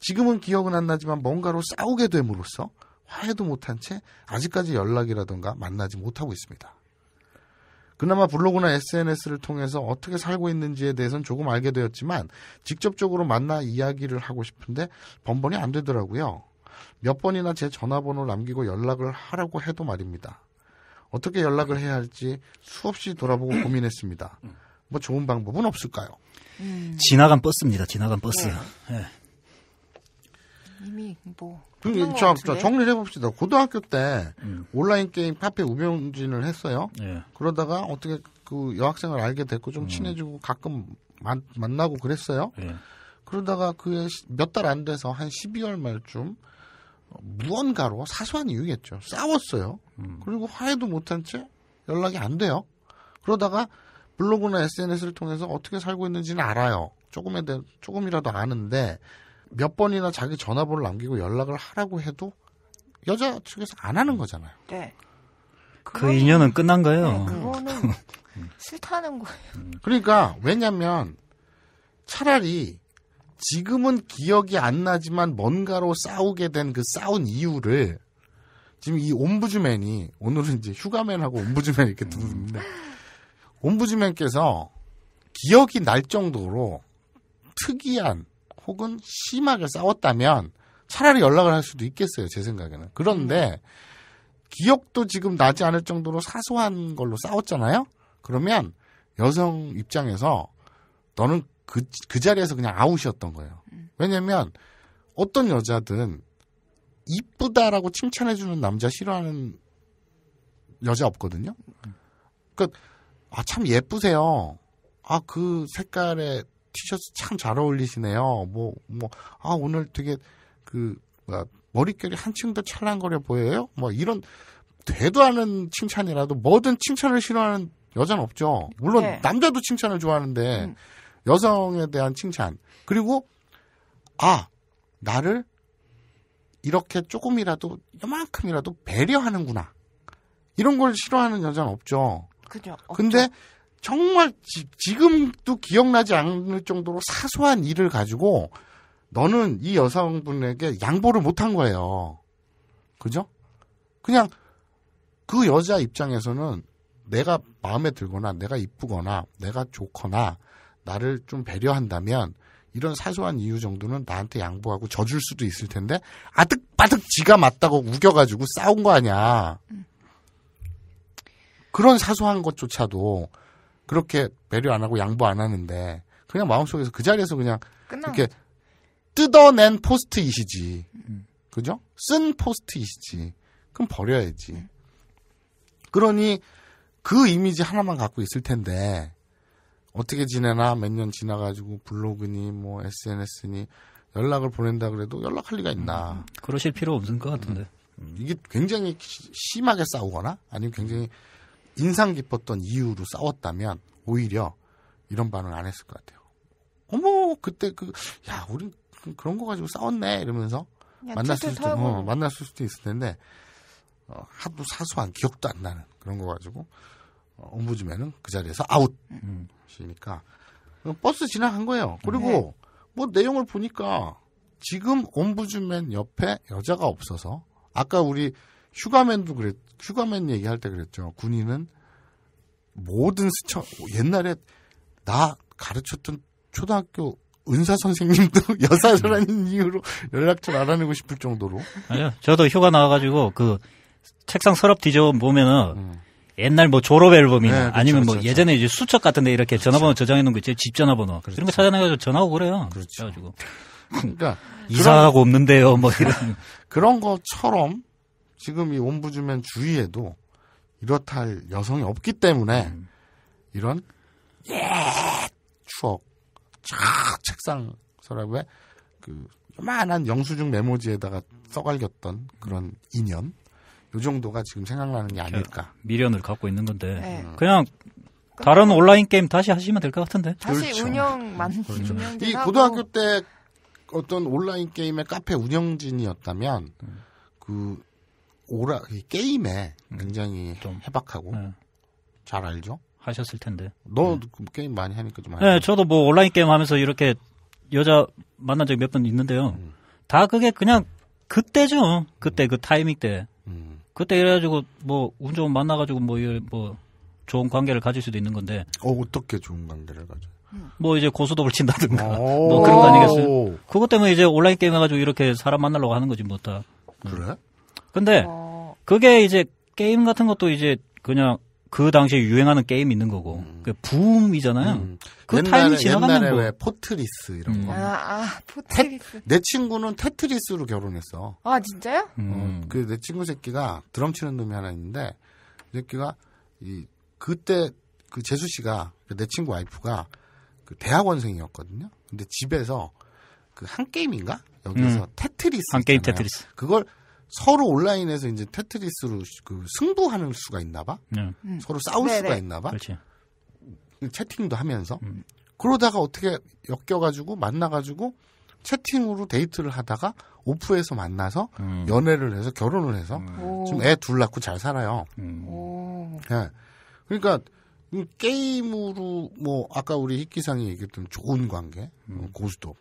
지금은 기억은 안 나지만 뭔가로 싸우게 됨으로써 화해도 못한 채 아직까지 연락이라던가 만나지 못하고 있습니다. 그나마 블로그나 SNS를 통해서 어떻게 살고 있는지에 대해서는 조금 알게 되었지만 직접적으로 만나 이야기를 하고 싶은데 번번이 안 되더라고요. 몇 번이나 제 전화번호를 남기고 연락을 하라고 해도 말입니다. 어떻게 연락을 해야 할지 수없이 돌아보고 고민했습니다. 뭐 좋은 방법은 없을까요? 음. 지나간 버스입니다. 지나간 버스. 네. 네. 이미 뭐. 그, 자, 자, 정리를 해봅시다. 고등학교 때 음. 온라인 게임 카페 운영진을 했어요. 예. 그러다가 어떻게 그 여학생을 알게 됐고 좀 음. 친해지고 가끔 만, 만나고 그랬어요. 예. 그러다가 그 몇 달 안 돼서 한 12월 말쯤 무언가로 사소한 이유겠죠. 싸웠어요. 음. 그리고 화해도 못한 채 연락이 안 돼요. 그러다가 블로그나 SNS를 통해서 어떻게 살고 있는지는 알아요. 조금에 대해 조금이라도 아는데 몇 번이나 자기 전화번호를 남기고 연락을 하라고 해도 여자 측에서 안 하는 거잖아요. 네. 그 인연은 끝난 거예요. 네, 음. 그거는 음. 싫다는 거예요. 그러니까 왜냐면 차라리 지금은 기억이 안 나지만 뭔가로 싸우게 된 그 싸운 이유를 지금 이 옴부즈맨이 오늘은 이제 휴가맨하고 옴부즈맨 이렇게 두 분인데 음. 옴부즈맨께서 기억이 날 정도로 특이한 혹은 심하게 싸웠다면 차라리 연락을 할 수도 있겠어요. 제 생각에는. 그런데 음. 기억도 지금 나지 않을 정도로 사소한 걸로 싸웠잖아요. 그러면 여성 입장에서 너는 그, 그 자리에서 그냥 아웃이었던 거예요. 음. 왜냐면 어떤 여자든 이쁘다라고 칭찬해주는 남자 싫어하는 여자 없거든요. 그 아, 참 예쁘세요. 아, 그 색깔의 티셔츠 참 잘 어울리시네요. 뭐, 뭐, 아, 오늘 되게 그, 뭐, 머릿결이 한층 더 찰랑거려 보여요? 뭐, 이런, 되도 않은 칭찬이라도 뭐든 칭찬을 싫어하는 여자는 없죠. 물론 네. 남자도 칭찬을 좋아하는데 음. 여성에 대한 칭찬. 그리고, 아, 나를 이렇게 조금이라도, 이만큼이라도 배려하는구나. 이런 걸 싫어하는 여자는 없죠. 그죠. 근데 없죠. 정말 지, 금도 기억나지 않을 정도로 사소한 일을 가지고 너는 이 여성분에게 양보를 못한 거예요. 그죠? 그냥 그 여자 입장에서는 내가 마음에 들거나 내가 이쁘거나 내가 좋거나 나를 좀 배려한다면 이런 사소한 이유 정도는 나한테 양보하고 져줄 수도 있을 텐데 아득바득 지가 맞다고 우겨가지고 싸운 거 아니야. 음. 그런 사소한 것조차도 그렇게 배려 안 하고 양보 안 하는데 그냥 마음속에서 그 자리에서 그냥 이렇게 뜯어낸 포스트이시지 음. 그죠? 쓴포스트이시지 그럼 버려야지. 음. 그러니 그 이미지 하나만 갖고 있을 텐데 어떻게 지내나 몇 년 지나가지고 블로그니 뭐 SNS니 연락을 보낸다 그래도 연락할 리가 있나. 음, 음. 그러실 필요 없는 것 같은데. 음. 이게 굉장히 심하게 싸우거나 아니면 굉장히 인상 깊었던 이유로 싸웠다면 오히려 이런 반응을 안 했을 것 같아요. 어머 그때 그 야 우리 그런 거 가지고 싸웠네 이러면서 야, 만났을 수도 어, 만났을 수도 있을 텐데 어, 하도 사소한 기억도 안 나는 그런 거 가지고 어, 옴부즈맨은 그 자리에서 아웃이니까 음. 버스 지나간 거예요. 그리고 네. 뭐 내용을 보니까 지금 옴부즈맨 옆에 여자가 없어서 아까 우리 휴가맨도 그랬 휴가맨 얘기할 때 그랬죠. 군인은 모든 스쳐 옛날에 나 가르쳤던 초등학교 은사 선생님도 여사라는 이유로 연락처를 알아내고 싶을 정도로. 아니요. 저도 휴가 나와가지고 그 책상 서랍 뒤져 보면은 음. 옛날 뭐 졸업 앨범이나 네, 그쵸, 아니면 뭐 그쵸, 예전에 이제 수첩 같은데 이렇게 전화번호 저장해 놓은 거 있죠. 집 전화번호. 그렇죠. 이런 거 찾아내가지고 전화하고 그래요. 그렇죠. 그래가지고. 그러니까 이사하고 그런, 없는데요. 뭐 이런 그런 것처럼 지금 이 옴부즈맨 주위에도 이렇다 할 여성이 없기 때문에 음. 이런 예 추억 쫙 책상 서랍에 그 요만한 영수증 메모지에다가 써갈겼던 그런 인연 요 정도가 지금 생각나는 게 아닐까 미련을 갖고 있는 건데 네. 음. 그냥 다른 뭐 온라인 게임 다시 하시면 될 것 같은데 다시 그렇죠. 운영만 음, 그렇죠. 운이 고등학교 때 어떤 온라인 게임의 카페 운영진이었다면 음. 그 오라 게임에 음. 굉장히 좀 해박하고 네. 잘 알죠. 하셨을 텐데. 너 네. 게임 많이 하니까 좀. 네, 저도 뭐 온라인 게임 하면서 이렇게 여자 만난 적이 몇 번 있는데요. 음. 다 그게 그냥 그때죠. 그때 음. 그 타이밍 때. 음. 그때 이래가지고 뭐 운 좋은 만나가지고 뭐, 뭐 좋은 관계를 가질 수도 있는 건데. 어, 어떻게 좋은 관계를 가져? 뭐 이제 고수도을 친다든가 뭐 그런 거 아니겠어요? 그것 때문에 이제 온라인 게임 해가지고 이렇게 사람 만나려고 하는 거지 뭐 다. 음. 그래? 근데 어... 그게 이제 게임 같은 것도 이제 그냥 그 당시에 유행하는 게임 있는 거고 음. 그 붐이잖아요. 음. 그 옛날에, 타임이 지나가면 옛날에 뭐... 왜 포트리스 이런 음. 거. 아, 아 포트리스. 내 친구는 테트리스로 결혼했어. 아 진짜요? 음. 어, 그내 친구 새끼가 드럼 치는 놈이 하나 있는데 새끼가 이 그때 그 재수 씨가 그 내 친구 와이프가 그 대학원생이었거든요. 근데 집에서 그 한 게임인가 여기서 음. 테트리스 한 게임 테트리스 그걸 서로 온라인에서 이제 테트리스로 그 승부하는 수가 있나 봐. 네. 음. 서로 싸울 네네. 수가 있나 봐. 그렇지. 채팅도 하면서. 음. 그러다가 어떻게 엮여가지고 만나가지고 채팅으로 데이트를 하다가 오프에서 만나서 음. 연애를 해서 결혼을 해서 음. 좀애 둘 낳고 잘 살아요. 네. 그러니까 게임으로 뭐 아까 우리 희기상이 얘기했던 좋은 관계, 뭐 음. 고스톱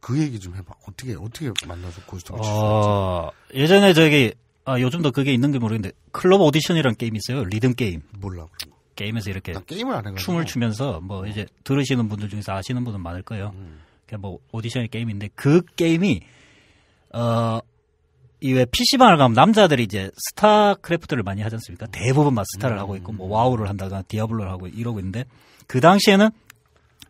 그 얘기 좀 해봐. 어떻게 어떻게 만나서 고스톱을 칠 어... 지 예전에 저기 아 요즘도 그게 있는지 모르겠는데 클럽 오디션이라는 게임이 있어요. 리듬 게임. 몰라 그런 거. 게임에서 이렇게 게임을 안 춤을 추면서 뭐 이제 들으시는 분들 중에서 아시는 분은 많을 거예요. 음. 그냥 그러니까 뭐 오디션의 게임인데 그 게임이 어 이 왜 PC방을 가면 남자들이 이제 스타크래프트를 많이 하지 않습니까? 대부분 막 스타를 음. 하고 있고, 뭐, 와우를 한다거나, 디아블로를 하고 이러고 있는데, 그 당시에는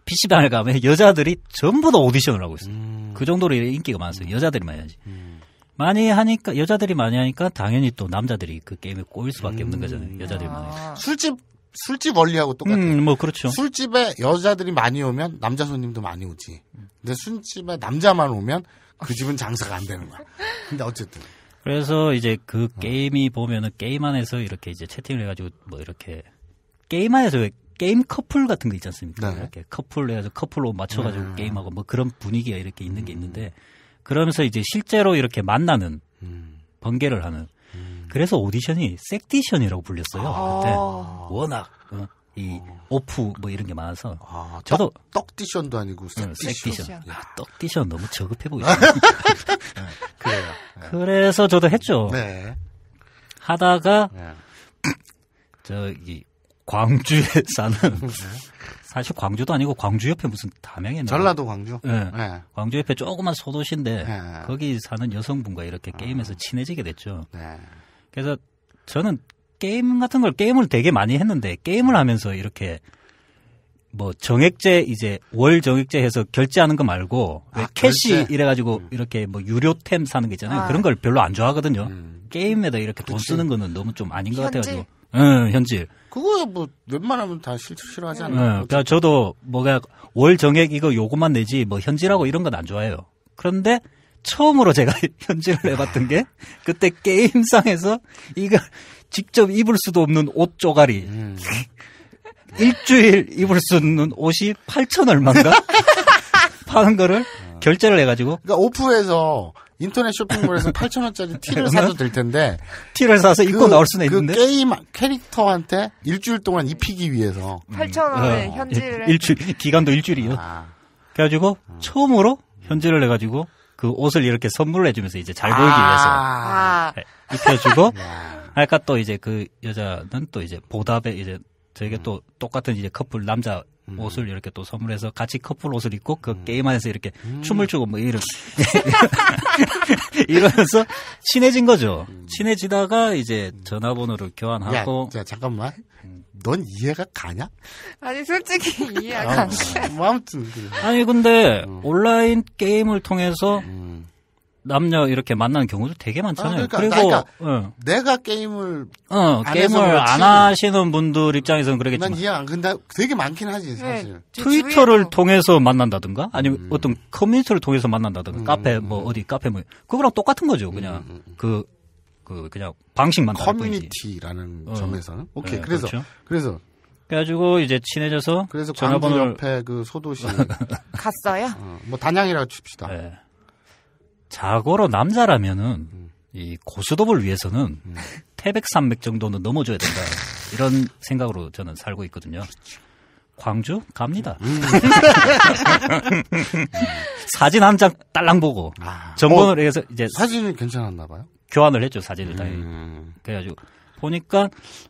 PC방을 가면 여자들이 전부 다 오디션을 하고 있어요. 음. 그 정도로 인기가 많았어요. 여자들이 많이 하지. 음. 많이 하니까, 여자들이 많이 하니까 당연히 또 남자들이 그 게임에 꼬일 수밖에 없는 음. 거잖아요. 여자들이 많이. 아. 술집, 술집 원리하고 똑같아요. 음, 뭐, 그렇죠. 술집에 여자들이 많이 오면 남자 손님도 많이 오지. 근데 술집에 남자만 오면 그 집은 장사가 안 되는 거야. 근데 어쨌든. 그래서 이제 그 어. 게임이 보면은 게임 안에서 이렇게 이제 채팅을 해가지고 뭐 이렇게 게임 안에서 왜 게임 커플 같은 거 있지 않습니까? 네. 이렇게 커플로 해서 커플로 맞춰가지고 네. 게임하고 뭐 그런 분위기가 이렇게 있는 게 음. 있는데 그러면서 이제 실제로 이렇게 만나는 음. 번개를 하는 음. 그래서 오디션이 섹디션이라고 불렸어요. 아~ 그때 워낙 어, 이 어. 오프 뭐 이런 게 많아서 아, 저도 떡, 디션도 아니고 어, 섹디션, 예. 아, 떡디션 너무 저급해 보이죠. 네, 그래요. 예. 그래서 저도 했죠. 네. 하다가 예. 저기 광주에 사는 사실 광주도 아니고 광주 옆에 무슨 담양에 전라도 광주. 네. 네. 광주 옆에 조그만 소도시인데 네. 거기 사는 여성분과 이렇게 게임에서 아. 친해지게 됐죠. 네. 그래서 저는 게임 같은 걸 게임을 되게 많이 했는데 게임을 하면서 이렇게 뭐 정액제 이제 월 정액제 해서 결제하는 거 말고 아, 캐시 결제? 이래가지고 음. 이렇게 뭐 유료템 사는 게 있잖아요. 아. 그런 걸 별로 안 좋아하거든요. 음. 게임에다 이렇게 그치. 돈 쓰는 거는 너무 좀 아닌 것 현지? 같아가지고. 응, 현지 그거 뭐 웬만하면 다 싫, 어하지 않아요? 응, 그러니까 저도 뭐가 월 정액 이거 요것만 내지 뭐현지라고 이런 건 안 좋아해요. 그런데 처음으로 제가 현지를 해봤던 게 그때 게임상에서 이거 직접 입을 수도 없는 옷조가리 음. 일주일 입을 수 있는 옷이 8천 얼마인가? 파는 거를 어. 결제를 해가지고. 그러니까 오프에서 인터넷 쇼핑몰에서 8천원짜리 티를 사도 네. 될 텐데. 티를 사서 그 입고 나올 수는 그 있는데. 게임 캐릭터한테 일주일 동안 입히기 위해서. 8 0원에 음. 어. 현질을. 일, 주일 기간도 일주일이요. 아. 그래가지고 음. 처음으로 현질을 해가지고 그 옷을 이렇게 선물을 해주면서 이제 잘 보이기 아. 위해서. 아. 네. 입혀주고. 아까 또 이제 그 여자는 또 이제 보답에 이제 되게 음. 또 똑같은 이제 커플 남자 음. 옷을 이렇게 또 선물해서 같이 커플 옷을 입고 그 음. 게임 안에서 이렇게 음. 춤을 추고 뭐 이런 이러면서 친해진 거죠. 음. 친해지다가 이제 음. 전화번호를 교환하고. 야, 야 잠깐만. 넌 이해가 가냐? 아니 솔직히 이해가 안 아, 가. 뭐 아무튼 그래. 아니 근데 온라인 게임을 통해서 음. 남녀 이렇게 만나는 경우도 되게 많잖아요. 아, 그러니까, 그리고 그러니까 네. 내가 게임을 어, 안 게임을 안 하시는 분들 입장에서는 그러겠지만 난 이해 안 근데 되게 많긴 하지 네, 사실. 네, 트위터를 주 통해서 만난다든가 아니면 음. 어떤 커뮤니티를 통해서 만난다든가 음, 카페 뭐 어디 카페 뭐 그거랑 똑같은 거죠. 그냥 그그 음, 음, 음. 그 그냥 방식만 커뮤니티라는 뿐이지. 점에서는 어. 오케이 네, 그래서 그렇죠. 그래서 그래가지고 이제 친해져서 그래서 전화번호 옆에 그 소도시 갔어요. 어, 뭐 단양이라고 칩시다. 네. 자고로 남자라면은 음. 이 고스톱을 위해서는 음. 태백 산맥 정도는 넘어줘야 된다 이런 생각으로 저는 살고 있거든요. 광주 갑니다. 음. 사진 한 장 딸랑 보고 아. 정보를 어, 해서 이제 사진이 괜찮았나 봐요. 교환을 했죠 사진을 다. 음. 그래가지고 보니까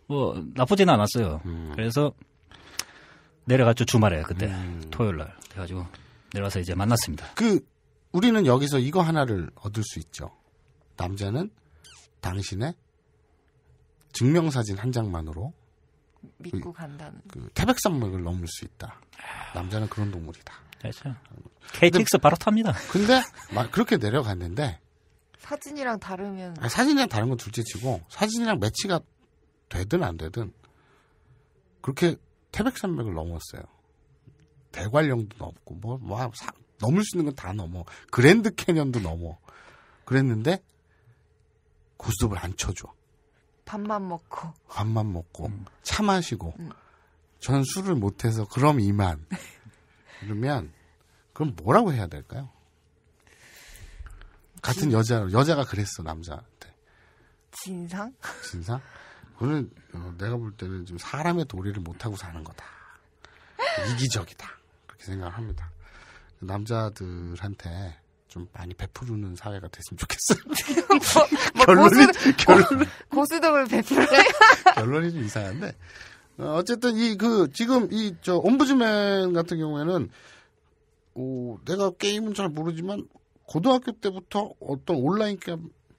뭐 나쁘진 않았어요. 그래서 내려갔죠 주말에 그때 토요일 날. 그래가지고 내려와서 이제 만났습니다. 그 우리는 여기서 이거 하나를 얻을 수 있죠. 남자는 당신의 증명사진 한 장만으로 믿고 그 간다는 그 태백산맥을 넘을 수 있다. 남자는 그런 동물이다. 그렇죠. KTX 바로 탑니다. 근데 막 그렇게 내려갔는데 사진이랑 다르면 아니, 사진이랑 다른 건 둘째치고 사진이랑 매치가 되든 안 되든 그렇게 태백산맥을 넘었어요. 대관령도 넘고 뭐뭐 뭐, 뭐 넘을 수 있는 건 다 넘어. 그랜드 캐년도 넘어. 그랬는데 고스톱을 안 쳐줘. 밥만 먹고. 밥만 먹고 음. 차 마시고. 음. 술을 못해서 그럼 이만. 그러면 그럼 뭐라고 해야 될까요? 같은 진... 여자 여자가 그랬어 남자한테. 진상? 진상? 그거는 어, 내가 볼 때는 좀 사람의 도리를 못하고 사는 거다. 이기적이다. 그렇게 생각합니다. 남자들한테 좀 많이 베푸르는 사회가 됐으면 좋겠어요. 뭐, 뭐 결론이 결론 고수덕을 베풀래? 결론이 좀 이상한데 어, 어쨌든 이 그 지금 이저 옴부즈맨 같은 경우에는 오, 내가 게임은 잘 모르지만 고등학교 때부터 어떤 온라인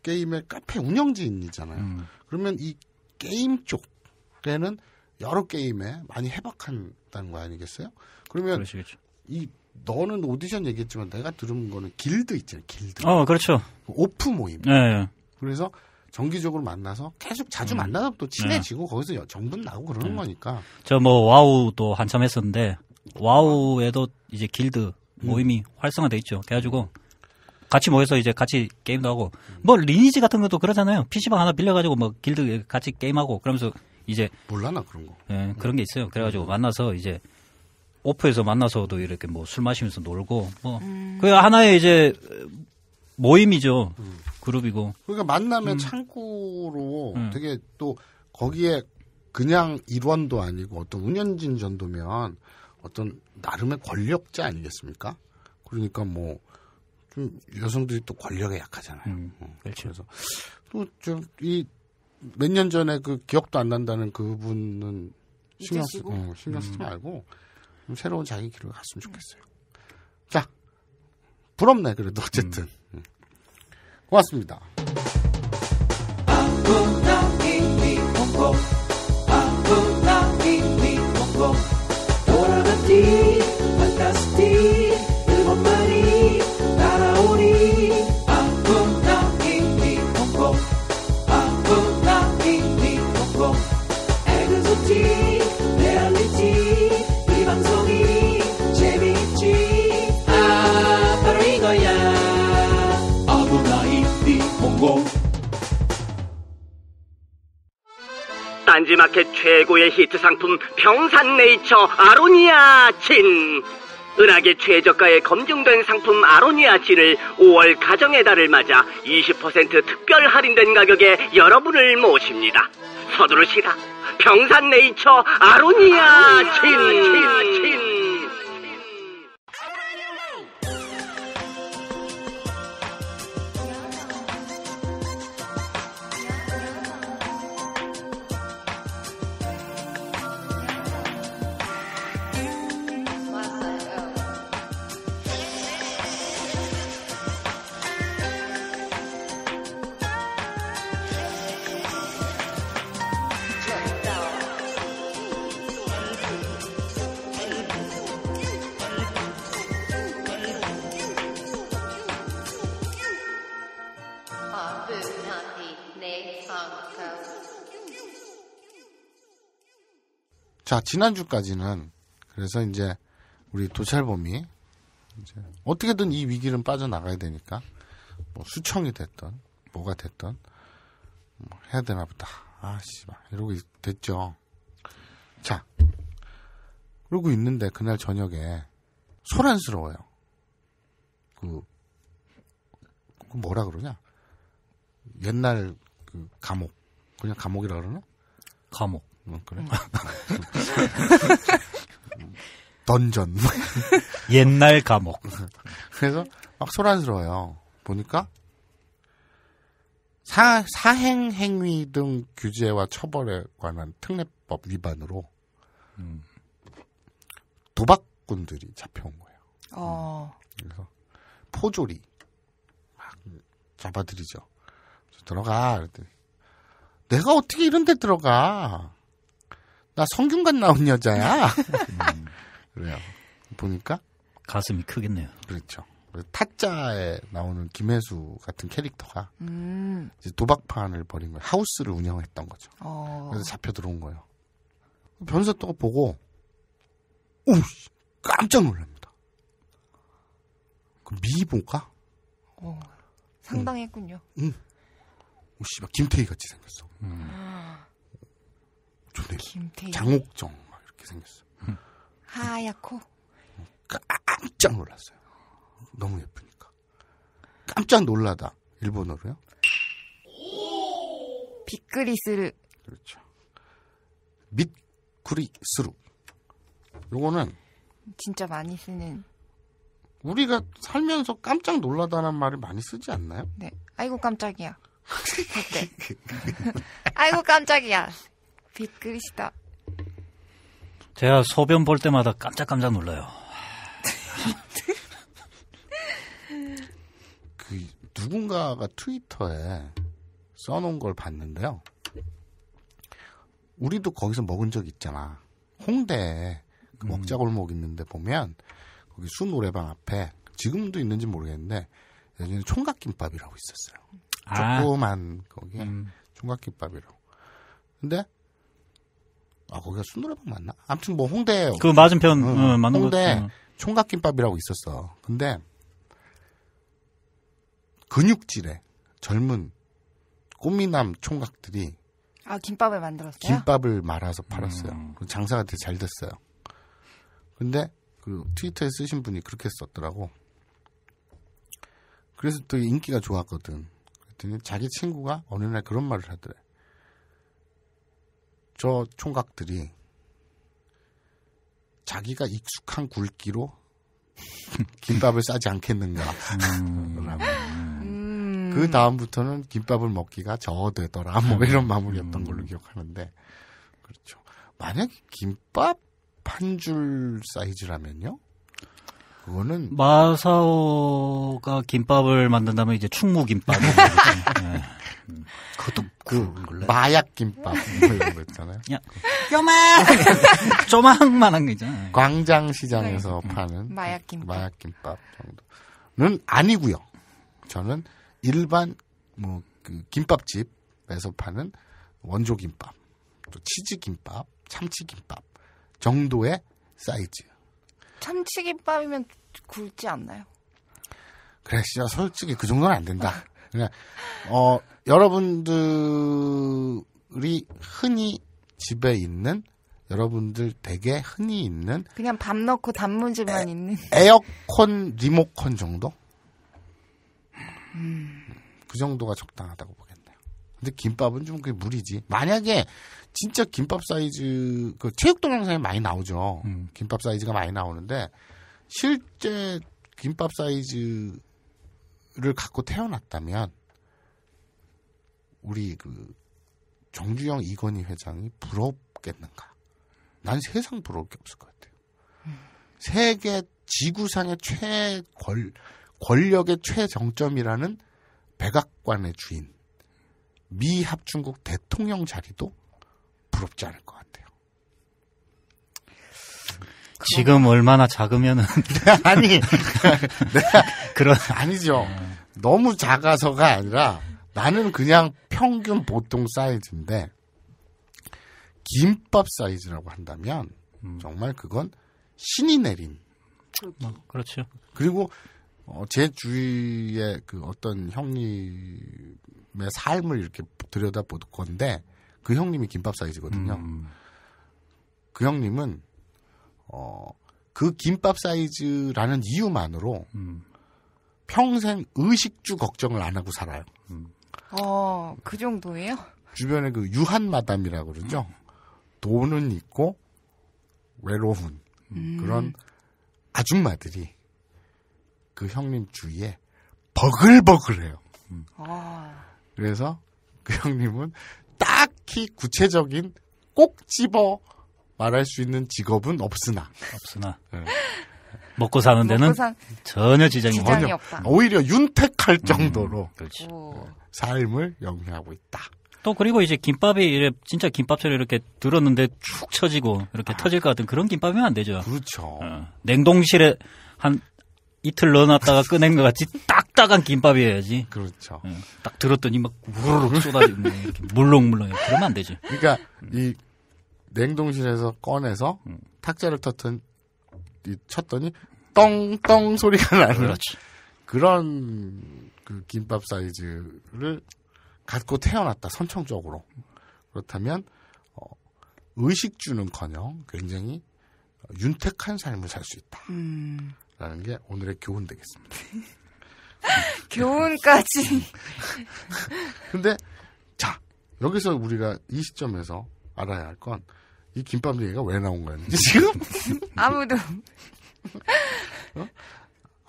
게임의 카페 운영진이잖아요. 음. 그러면 이 게임 쪽에는 여러 게임에 많이 해박한다는 거 아니겠어요? 그러면 그러시겠죠. 이 너는 오디션 얘기했지만 내가 들은 거는 길드 있잖아요. 길드. 어, 그렇죠. 오프 모임. 네. 그래서 정기적으로 만나서 계속 자주 음. 만나서또 친해지고 네. 거기서 정분 나고 그러는 네. 거니까. 저 뭐 와우도 한참 했었는데 와우에도 이제 길드 음. 모임이 음. 활성화돼 있죠. 그래가지고 같이 모여서 이제 같이 게임도 하고 뭐 리니지 같은 것도 그러잖아요. PC방 하나 빌려가지고 뭐 길드 같이 게임하고 그러면서 이제 몰라 나 그런 거. 예, 그런 게 있어요. 그래가지고 음. 만나서 이제 오프에서 만나서도 이렇게 뭐 술 마시면서 놀고 뭐그 음. 그 하나의 이제 모임이죠 음. 그룹이고 그러니까 만나면 음. 창구로 음. 되게 또 거기에 그냥 일원도 아니고 어떤 운영진 정도면 어떤 나름의 권력자 아니겠습니까? 그러니까 뭐 좀 여성들이 또 권력에 약하잖아요. 음. 어. 그렇죠. 그래서 또 좀 이 몇 년 전에 그 기억도 안 난다는 그분은 신경 쓰, 어, 신경 쓰지 음. 말고 새로운 자기 길을 갔으면 좋겠어요. 자, 부럽네 그래도 어쨌든 음. 음. 고맙습니다. 딴지마켓 최고의 히트 상품 평산네이처 아로니아 진 은하계 최저가의 검증된 상품 아로니아 진을 5월 가정의 달을 맞아 20% 특별 할인된 가격에 여러분을 모십니다. 서두르시라. 평산네이처 아로니아, 아로니아 진, 진. 자, 지난주까지는 그래서 이제 우리 도찰범이 이제 어떻게든 이 위기는 빠져나가야 되니까 뭐 수청이 됐던 뭐가 됐던 뭐 해야 되나 보다. 아, 씨발. 이러고 됐죠. 자. 그러고 있는데 그날 저녁에 소란스러워요. 그, 그 뭐라 그러냐? 옛날 그 감옥. 그냥 감옥이라 그러나? 감옥. 뭐 그래? 던전. 옛날 감옥. 그래서 막 소란스러워요. 보니까 사, 사행 행위 등 규제와 처벌에 관한 특례법 위반으로 음. 도박꾼들이 잡혀온 거예요. 어. 그래서 포조리 막 잡아들이죠. 들어가. 그랬더니 내가 어떻게 이런 데 들어가? 나 성균관 나온 여자야. 네. 음. 그래요. 보니까 가슴이 크겠네요. 그렇죠. 타짜에 나오는 김혜수 같은 캐릭터가 음. 도박판을 벌인 거예요. 하우스를 운영했던 거죠. 어. 그래서 잡혀 들어온 거예요. 변호사 또 보고 오 깜짝 놀랍니다. 그 미보가 어, 상당했군요. 응. 응. 오 씨발 김태희 같이 생겼어. 음. 아. 조대 장옥정 막 이렇게 생겼어. 음. 하얗고 깜짝 놀랐어요. 너무 예쁘니까 깜짝 놀라다 일본어로요. 빅그리스르 그렇죠. 밑그리스루 요거는 진짜 많이 쓰는 우리가 살면서 깜짝 놀라다는 말을 많이 쓰지 않나요? 네. 아이고 깜짝이야. 아이고 깜짝이야. 비っく시다 아, 네. 네. 제가 소변 볼 때마다 깜짝깜짝 놀라요. 그 누군가가 트위터에 써놓은 걸 봤는데요. 우리도 거기서 먹은 적 있잖아. 홍대에 그 음. 먹자골목 있는데 보면 거기 수 노래방 앞에 지금도 있는지 모르겠는데 예전에 총각김밥이라고 있었어요. 아. 조그만 거기에 음. 총각김밥이라고. 근데 아 거기가 순노래방 맞나? 아무튼 뭐 홍대 에요그 맞은편 응, 응, 맞는 홍대 거. 총각김밥이라고 있었어. 근데 근육질에 젊은 꽃미남 총각들이 아 김밥을 만들었어요. 김밥을 말아서 팔았어요. 음. 장사가 되게 잘 됐어요. 근데 그 트위터에 쓰신 분이 그렇게 썼더라고. 그래서 또 인기가 좋았거든. 그랬더니 자기 친구가 어느 날 그런 말을 하더래. 저 총각들이 자기가 익숙한 굵기로 김밥을 싸지 않겠는가 음. 음. 그 다음부터는 김밥을 먹기가 저어되더라. 뭐 음. 이런 마무리였던 걸로 음. 기억하는데 그렇죠. 만약 김밥 한 줄 사이즈라면요? 그거는 마사오가 김밥을 만든다면 이제 충무 김밥. 네. 그것도 그 마약 김밥 뭐 이런 거 있잖아요. 야, 뼈마 조망만한 거있잖아 광장시장에서 네. 파는 마약 김밥. 마약 김밥 정도는 아니고요. 저는 일반 뭐그 김밥집에서 파는 원조 김밥, 또 치즈 김밥, 참치 김밥 정도의 사이즈. 참치 김밥이면 굵지 않나요? 그래, 진짜 솔직히 그 정도는 안 된다. 아. 그냥어 네. 여러분들이 흔히 집에 있는 여러분들 댁에 흔히 있는 그냥 밥 넣고 단무지만 에, 있는 에어컨 리모컨 정도 그 정도가 적당하다고 보겠네요. 근데 김밥은 좀 그게 무리지. 만약에 진짜 김밥 사이즈 그 체육 동영상에 많이 나오죠. 음. 김밥 사이즈가 많이 나오는데 실제 김밥 사이즈 를 갖고 태어났다면 우리 그 정주영 이건희 회장이 부럽겠는가? 난 세상 부러울 게 없을 것 같아요. 세계 지구상의 최 권 권력의 최정점이라는 백악관의 주인 미 합중국 대통령 자리도 부럽지 않을 것 같아요. 지금 얼마나 작으면은 아니 내 그런 아니죠. 너무 작아서가 아니라 나는 그냥 평균 보통 사이즈인데 김밥 사이즈라고 한다면 음. 정말 그건 신이 내린. 어, 그렇죠. 그리고 어, 제 주위에 그 어떤 형님의 삶을 이렇게 들여다볼 건데 그 형님이 김밥 사이즈거든요. 음. 그 형님은 어, 그 김밥 사이즈라는 이유만으로 음. 평생 의식주 걱정을 안 하고 살아요. 음. 어, 그 정도예요? 주변에 그 유한마담이라고 그러죠. 돈은 있고 외로운 음. 그런 아줌마들이 그 형님 주위에 버글버글해요. 음. 아. 그래서 그 형님은 딱히 구체적인 꼭 집어 말할 수 있는 직업은 없으나. 없으나. 네. 먹고 사는 데는 먹고 전혀 지장이, 지장이 없다. 오히려 윤택할 정도로 음, 그렇죠. 삶을 영위하고 있다. 또 그리고 이제 김밥이 이래 진짜 김밥처럼 이렇게 들었는데 축 처지고 이렇게 아, 터질 것 같은 그런 김밥이면 안 되죠. 그렇죠. 어, 냉동실에 한 이틀 넣어놨다가 꺼낸 것 같이 딱딱한 김밥이어야지. 그렇죠. 어, 딱 들었더니 막 우르르 쏟아지고 물렁물렁 해 그러면 안 되지. 그러니까 이 냉동실에서 꺼내서 음. 탁자를 터튼 쳤더니 떵떵 소리가 나는 그렇지. 그런 그 김밥 사이즈를 갖고 태어났다 선천적으로 그렇다면 어, 의식주는커녕 굉장히 윤택한 삶을 살 수 있다. 라는 게 오늘의 교훈 되겠습니다. 교훈까지. 근데, 자, 여기서 우리가 이 시점에서 알아야 할 건, 이 김밥 얘기가 왜 나온 거야? 지금? 아무도. 어?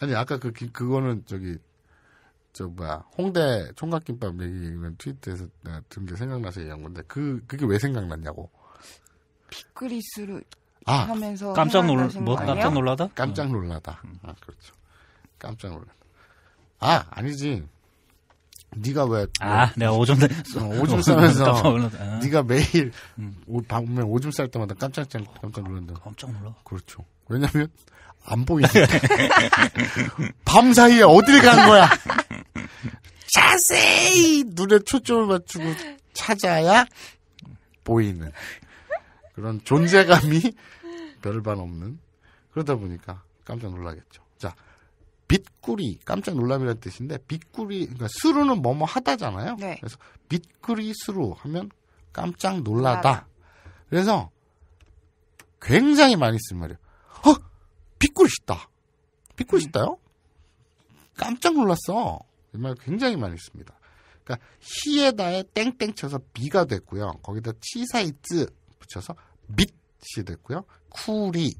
아니, 아까 그, 기, 그거는 저기, 저 뭐야, 홍대 총각김밥 얘기는 트위터에서 내가 든게 생각나서 얘기한 건데, 그, 그게 왜 생각났냐고. 빅그리스로 아, 하면서. 깜짝 놀라, 뭐, 깜짝 놀라다? 깜짝 놀라다. 음. 아, 그렇죠. 깜짝 놀라다. 아, 아니지. 네가 왜? 아, 내가 오줌 싸, 어, 오줌 싸면서 아. 네가 매일 음. 오, 밤에 오줌 쌀 때마다 깜짝 깜짝 놀란다. 아, 깜짝 놀라. 그렇죠. 왜냐면 안 보이니까. 밤 사이에 어딜 디간 거야? 자세히 눈에 초점을 맞추고 찾아야 보이는 그런 존재감이 별반 없는 그러다 보니까 깜짝 놀라겠죠. 빗구리 깜짝 놀람이라는 뜻인데 빗구리 그러니까 수루는 뭐뭐 하다잖아요. 네. 그래서 빗구리 수루 하면 깜짝 놀라다. 아, 그래서 굉장히 많이 쓴 말이에요. 어, 빗구리 싶다. 빗구리 싶다요? 음. 깜짝 놀랐어. 이 말 굉장히 많이 씁니다. 그러니까 히에다에 땡땡 쳐서 비가 됐고요. 거기다 치사이츠 붙여서 밑이 됐고요. 쿠리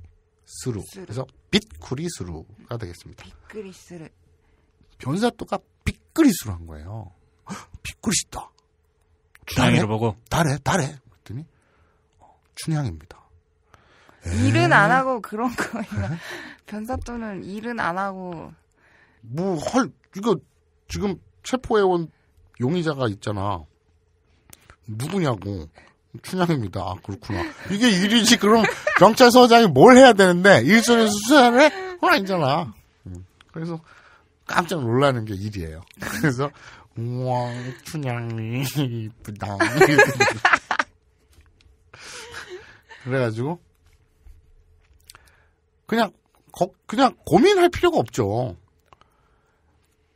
스루. 그래서 빗그리스루가 되겠습니다. 빗그리스루. 변사또가 빗그리스루 한 거예요. 빗그리스다. 춘향이를 보고 달해 달해 그랬더니 어, 춘향입니다. 에이. 일은 안 하고 그런 거예요. 변사또는 일은 안 하고 뭐헐 이거 지금 체포해온 용의자가 있잖아. 누구냐고. 춘향입니다. 아, 그렇구나. 이게 일이지. 그럼 경찰서장이 뭘 해야 되는데 일선에서 수사를 해? 그건 아니잖아. 그래서 깜짝 놀라는 게 일이에요. 그래서 우와 춘향이 이쁘다. 그래가지고 그냥 거, 그냥 고민할 필요가 없죠.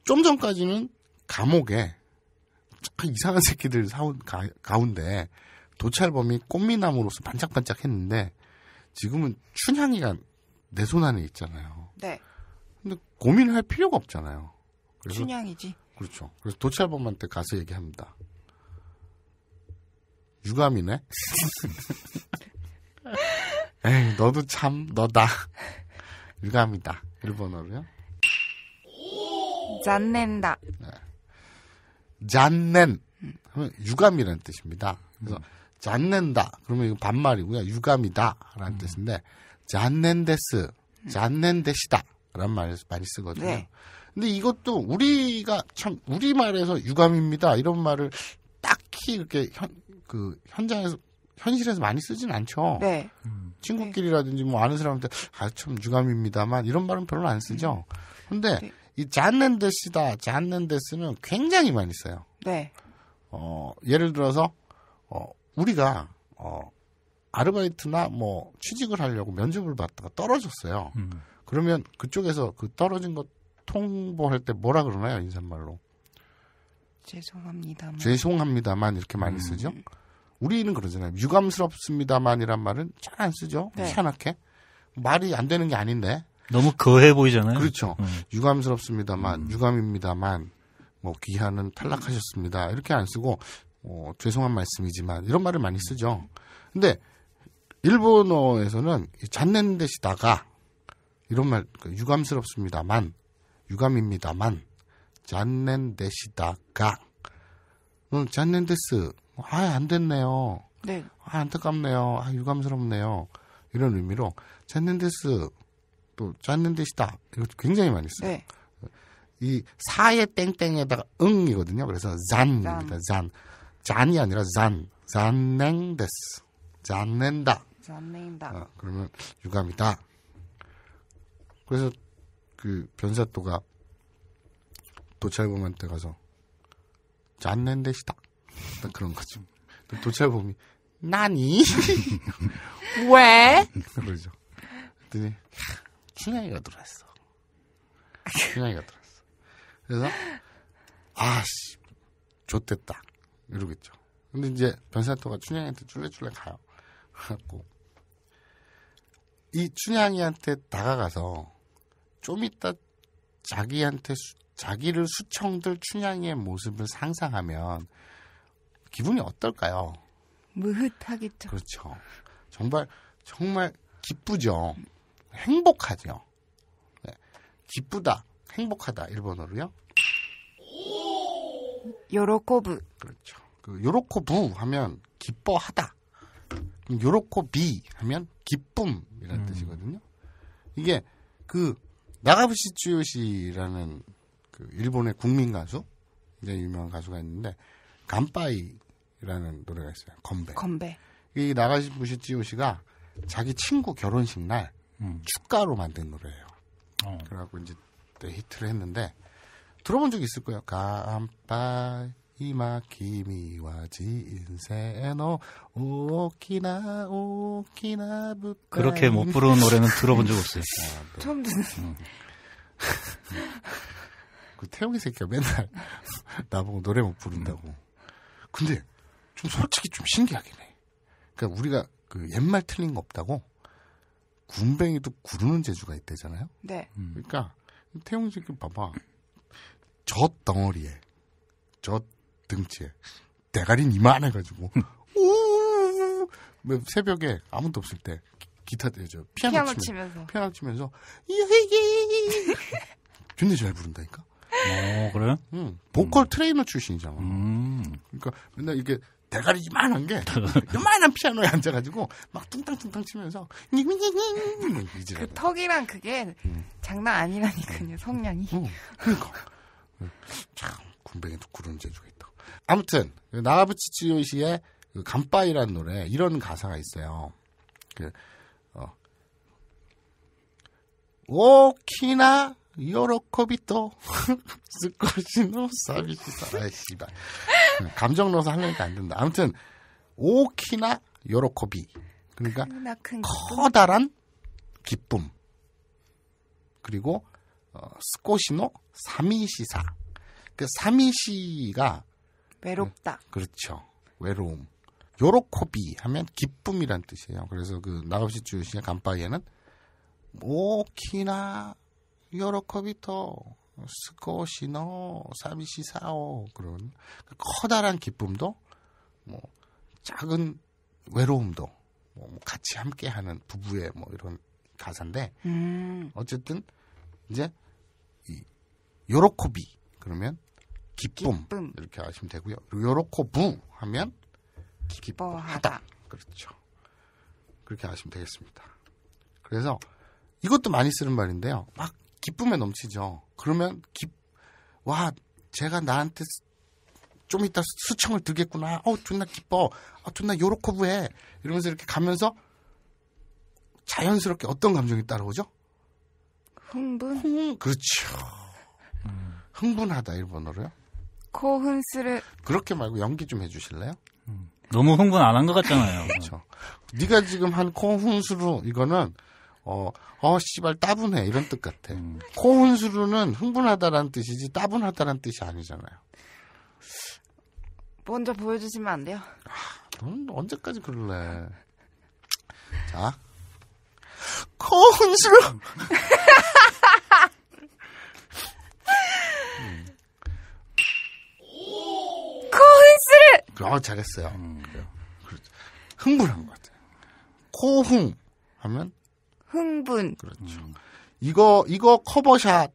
좀 전까지는 감옥에 이상한 새끼들 사온 가, 가운데 도찰범이 꽃미남으로서 반짝반짝했는데 지금은 춘향이가 내 손 안에 있잖아요. 네. 근데 고민을 할 필요가 없잖아요. 그래서, 춘향이지. 그렇죠. 그래서 도찰범한테 가서 얘기합니다. 유감이네. 에이, 너도 참 너다. 유감이다. 일본어로요. 잔낸다. 네. 잔낸 하면 유감이라는 뜻입니다. 그래서 음. 잔넨다. 그러면 이거 반말이고요. 유감이다라는 음. 뜻인데 잔넨데스, 잔넨데시다라는 말을 많이 쓰거든요. 네. 근데 이것도 우리가 참 우리 말에서 유감입니다 이런 말을 딱히 이렇게 현, 그 현장에서 현실에서 많이 쓰진 않죠. 네. 음. 친구끼리라든지 뭐 아는 사람한테 아 참 유감입니다만 이런 말은 별로 안 쓰죠. 음. 근데 네. 이 잣는데시다, 잣는데스는 굉장히 많이 써요. 네. 어, 예를 들어서 어, 우리가 어 아르바이트나 뭐 취직을 하려고 면접을 봤다가 떨어졌어요. 음. 그러면 그쪽에서 그 떨어진 것 통보할 때 뭐라 그러나요 인사말로? 죄송합니다만. 죄송합니다만 이렇게 많이 음. 쓰죠. 우리는 그러잖아요. 유감스럽습니다만이란 말은 잘 안 쓰죠. 네. 희한하게 말이 안 되는 게 아닌데. 너무 거해 보이잖아요. 그렇죠. 음. 유감스럽습니다만, 음. 유감입니다만, 뭐 귀하는 탈락하셨습니다. 이렇게 안 쓰고 어, 죄송한 말씀이지만 이런 말을 많이 쓰죠. 근데 일본어에서는 잔넨데시다가 이런 말 그 유감스럽습니다만 유감입니다만 잔넨데시다가 음, 잔넨데스 뭐, 아안 됐네요. 네. 아 안타깝네요. 아 유감스럽네요. 이런 의미로 잔넨데스 또 잔넨데시다 이거 굉장히 많이 써요. 네. 이 사의 땡땡에다가 응이거든요. 그래서 잔입니다. 잔. 잔. 잔이 아니라 잔. 잔냉데스. 잔낸다. 잔낸다. 어, 그러면 유감이다. 그래서 그 변사또가 도찰범한테 가서 잔낸데시다. 그런 거지. 도찰범이 나니? 왜? 그러죠. 그랬더니 춘향이가 들어왔어. 춘향이가 들어왔어. 그래서 아씨 좋댔다. 이러겠죠. 근데 이제 변산토가 춘향이한테 쫄래쫄래 가요. 갖고이 춘향이한테 다가가서 좀 이따 자기한테 수, 자기를 수청들 춘향이의 모습을 상상하면 기분이 어떨까요? 무흐하겠죠 그렇죠. 정말 정말 기쁘죠. 행복하죠. 네. 기쁘다, 행복하다 일본어로요. 요로코브. 그렇죠. 그 요로코부 하면 기뻐하다. 요로코비 하면 기쁨이라는 음. 뜻이거든요. 이게 그 나가부시 쯔요시라는 그 일본의 국민 가수 굉장히 유명한 가수가 있는데 간바이라는 노래가 있어요. 건배. 건배. 이 나가부시 쯔요시가 자기 친구 결혼식 날 음. 축가로 만든 노래예요. 어. 그래갖고 이제 히트를 했는데 들어본 적 있을 거예요. 간바이 今君は人生の大きな 오키나 舞台 그렇게 못 부르는 노래는 들어본 적 없어요. 아, 네. 처음 듣는. 응. 음. 그 태용이 새끼가 맨날 나보고 노래 못 부른다고. 음. 근데 좀 솔직히 좀 신기하긴 해. 그러니까 우리가 그 옛말 틀린 거 없다고 군뱅이도 구르는 재주가 있대잖아요. 네. 음. 그러니까 태용 새끼 봐봐. 젖 덩어리에 젖 등치에 대가리는 이만해가지고 우 뭐 새벽에 아무도 없을 때 기타 대죠 피아노, 피아노 치면, 치면서 피아노 치면서 예예 존나 잘 부른다니까. 어 그래? 응 보컬 음. 트레이너 출신이잖아. 음. 그러니까 맨날 이게 대가리 이만한 게 이만한 피아노에 앉아가지고 막 뚱땅뚱땅 치면서 그 턱이랑 그게 음. 장난 아니라니까요 성량이. 어, 그러니까 참 군뱅이도 그런 재주가 있다. 아무튼 나가부치 치요시의 그, 그 간빠이라는 노래 이런 가사가 있어요. 그 어. 오키나 요로코비토 스코시노 사비시사 아이 씨발 감정 넣어서 하려니까 안 된다. 아무튼 오키나 요로코비 그러니까 큰, 커다란 기쁨 그리고 어, 스코시노 사미시사 그 사미시가 외롭다. 네, 그렇죠. 외로움. 요로코비 하면 기쁨이란 뜻이에요. 그래서 그 나우시 주신의 간파에는 오키나 요로코비토 스코시노 사미시사오 그런 그 커다란 기쁨도 뭐 작은 외로움도 뭐 같이 함께하는 부부의 뭐 이런 가사인데 음. 어쨌든 이제 이 요로코비 그러면 기쁨, 기쁨. 이렇게 하시면 되고요. 요렇고 부 하면 기뻐하다. 그렇죠. 그렇게 하시면 되겠습니다. 그래서 이것도 많이 쓰는 말인데요. 막 기쁨에 넘치죠. 그러면 기, 와, 제가 나한테 좀 이따 수청을 드겠구나 어, 존나 기뻐. 아, 존나 요렇고 부해. 이러면서 이렇게 가면서 자연스럽게 어떤 감정이 따라오죠? 흥분? 흥, 그렇죠. 음. 흥분하다 일본어로요. 코고 훈수를 그렇게 말고 연기 좀 해주실래요? 음. 너무 흥분 안 한 것 같잖아요. 그렇죠. 네가 지금 한 코훈수로 이거는 어, 어, 씨발, 따분해. 이런 뜻 같아. 음. 코훈수로는 흥분하다라는 뜻이지, 따분하다라는 뜻이 아니잖아요. 먼저 보여주시면 안 돼요? 아, 넌 언제까지 그럴래? 자. 코훈수로! 어, 잘했어요. 음, 그렇죠. 흥분한 것 같아요. 코흥 하면 흥분. 그렇죠. 음. 이거 이거 커버샷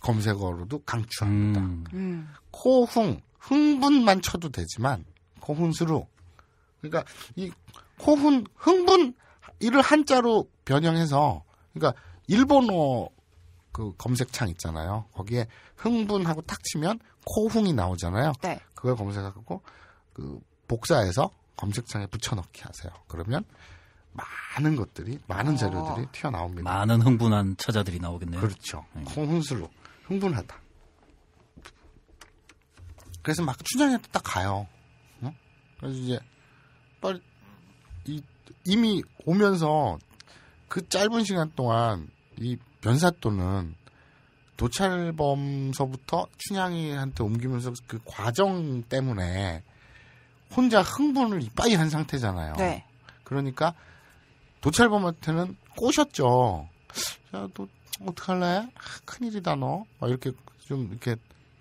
검색어로도 강추합니다. 음. 음. 코흥 흥분만 쳐도 되지만 코훈수로 그러니까 이 코훈 흥분 이를 한자로 변형해서 그러니까 일본어 그 검색창 있잖아요. 거기에 흥분하고 탁 치면 코흥이 나오잖아요. 네. 그걸 검색하고 그 복사해서 검색창에 붙여넣기 하세요. 그러면 많은 것들이 많은 어. 재료들이 어. 튀어나옵니다. 많은 흥분한 처자들이 나오겠네요. 그렇죠. 네. 흥술로 흥분하다. 그래서 막춘향에딱 가요. 응? 그래서 이제 빨리 이, 이미 오면서 그 짧은 시간 동안 이 변사또는 도찰범서부터 춘향이한테 옮기면서 그 과정 때문에 혼자 흥분을 이빨이한 상태잖아요. 네. 그러니까 도찰범한테는 꼬셨죠. 야, 너 어떡할래? 아, 큰일이다, 너. 막 이렇게 좀 이렇게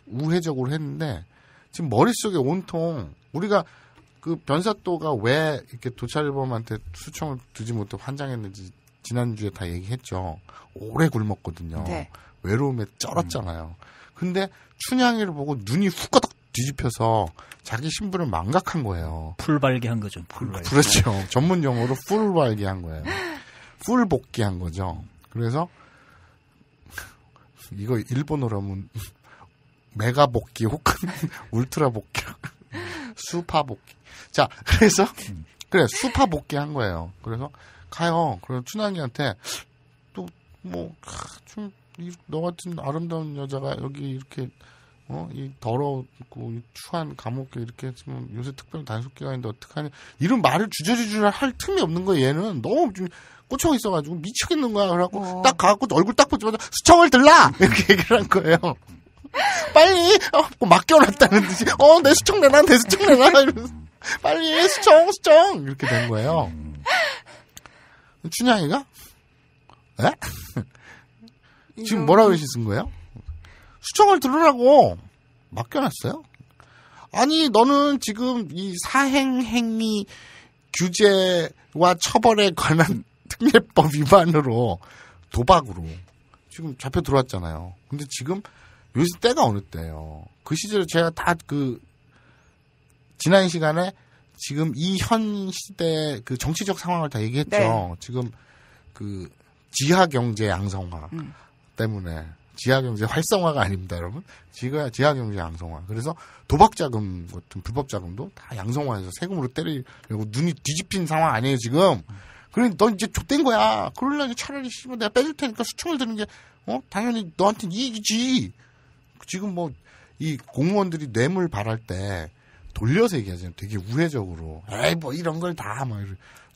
우회적으로 했는데 지금 머릿속에 온통 우리가 그 변사또가 왜 이렇게 도찰범한테 수청을 두지 못해 환장했는지 지난주에 다 얘기했죠. 오래 굶었거든요. 네. 외로움에 쩔었잖아요. 음. 근데 춘향이를 보고 눈이 후까닥 뒤집혀서 자기 신분을 망각한 거예요. 풀발기한 거죠. 풀발기. 그, 그렇죠. 전문 용어로 풀발기한 거예요. 풀 복귀한 거죠. 그래서 이거 일본어로 하면 메가 복귀 혹은 울트라 복귀, 수파 복귀. 자, 그래서 음. 그래 수파 복귀한 거예요. 그래서 가요. 그래서 춘향이한테 또뭐좀 너 같은 아름다운 여자가 여기 이렇게 어? 이 더럽고 러이 추한 감옥에 이렇게 했으면 요새 특별 단속기간인데 어떡하냐 이런 말을 주저주저 할 틈이 없는 거야 얘는 너무 좀 꽂혀 있어가지고 미치겠는 거야 그래갖고 어. 딱 가갖고 얼굴 딱 보자마자 수청을 들라 이렇게 얘기를 한 거예요 빨리 어, 맡겨놨다는 듯이 어내 수청 내놔 내 수청 내놔 이러면서 빨리 수청 수청 이렇게 된 거예요 춘향이가 에? 지금 뭐라고 쓰신 거예요? 수정을 들으라고 맡겨놨어요. 아니 너는 지금 이 사행 행위 규제와 처벌에 관한 특례법 위반으로 도박으로 지금 잡혀 들어왔잖아요. 근데 지금 요새 때가 어느 때예요. 그 시절에 제가 다 그 지난 시간에 지금 이 현 시대의 그 정치적 상황을 다 얘기했죠. 네. 지금 그 지하 경제 양성화, 음. 때문에 지하경제 활성화가 아닙니다, 여러분. 지가 지하경제 양성화. 그래서 도박 자금 같은 불법 자금도 다 양성화해서 세금으로 때리려고 눈이 뒤집힌 상황 아니에요, 지금. 그러니 넌 이제 족된 거야. 그러려니 차라리 씨발 내가 빼줄 테니까 수총을 드는 게, 어? 당연히 너한테 이익이지. 네 지금 뭐, 이 공무원들이 뇌물 발할 때 돌려서 얘기하잖아요. 되게 우회적으로. 에이, 뭐 이런 걸 다, 막.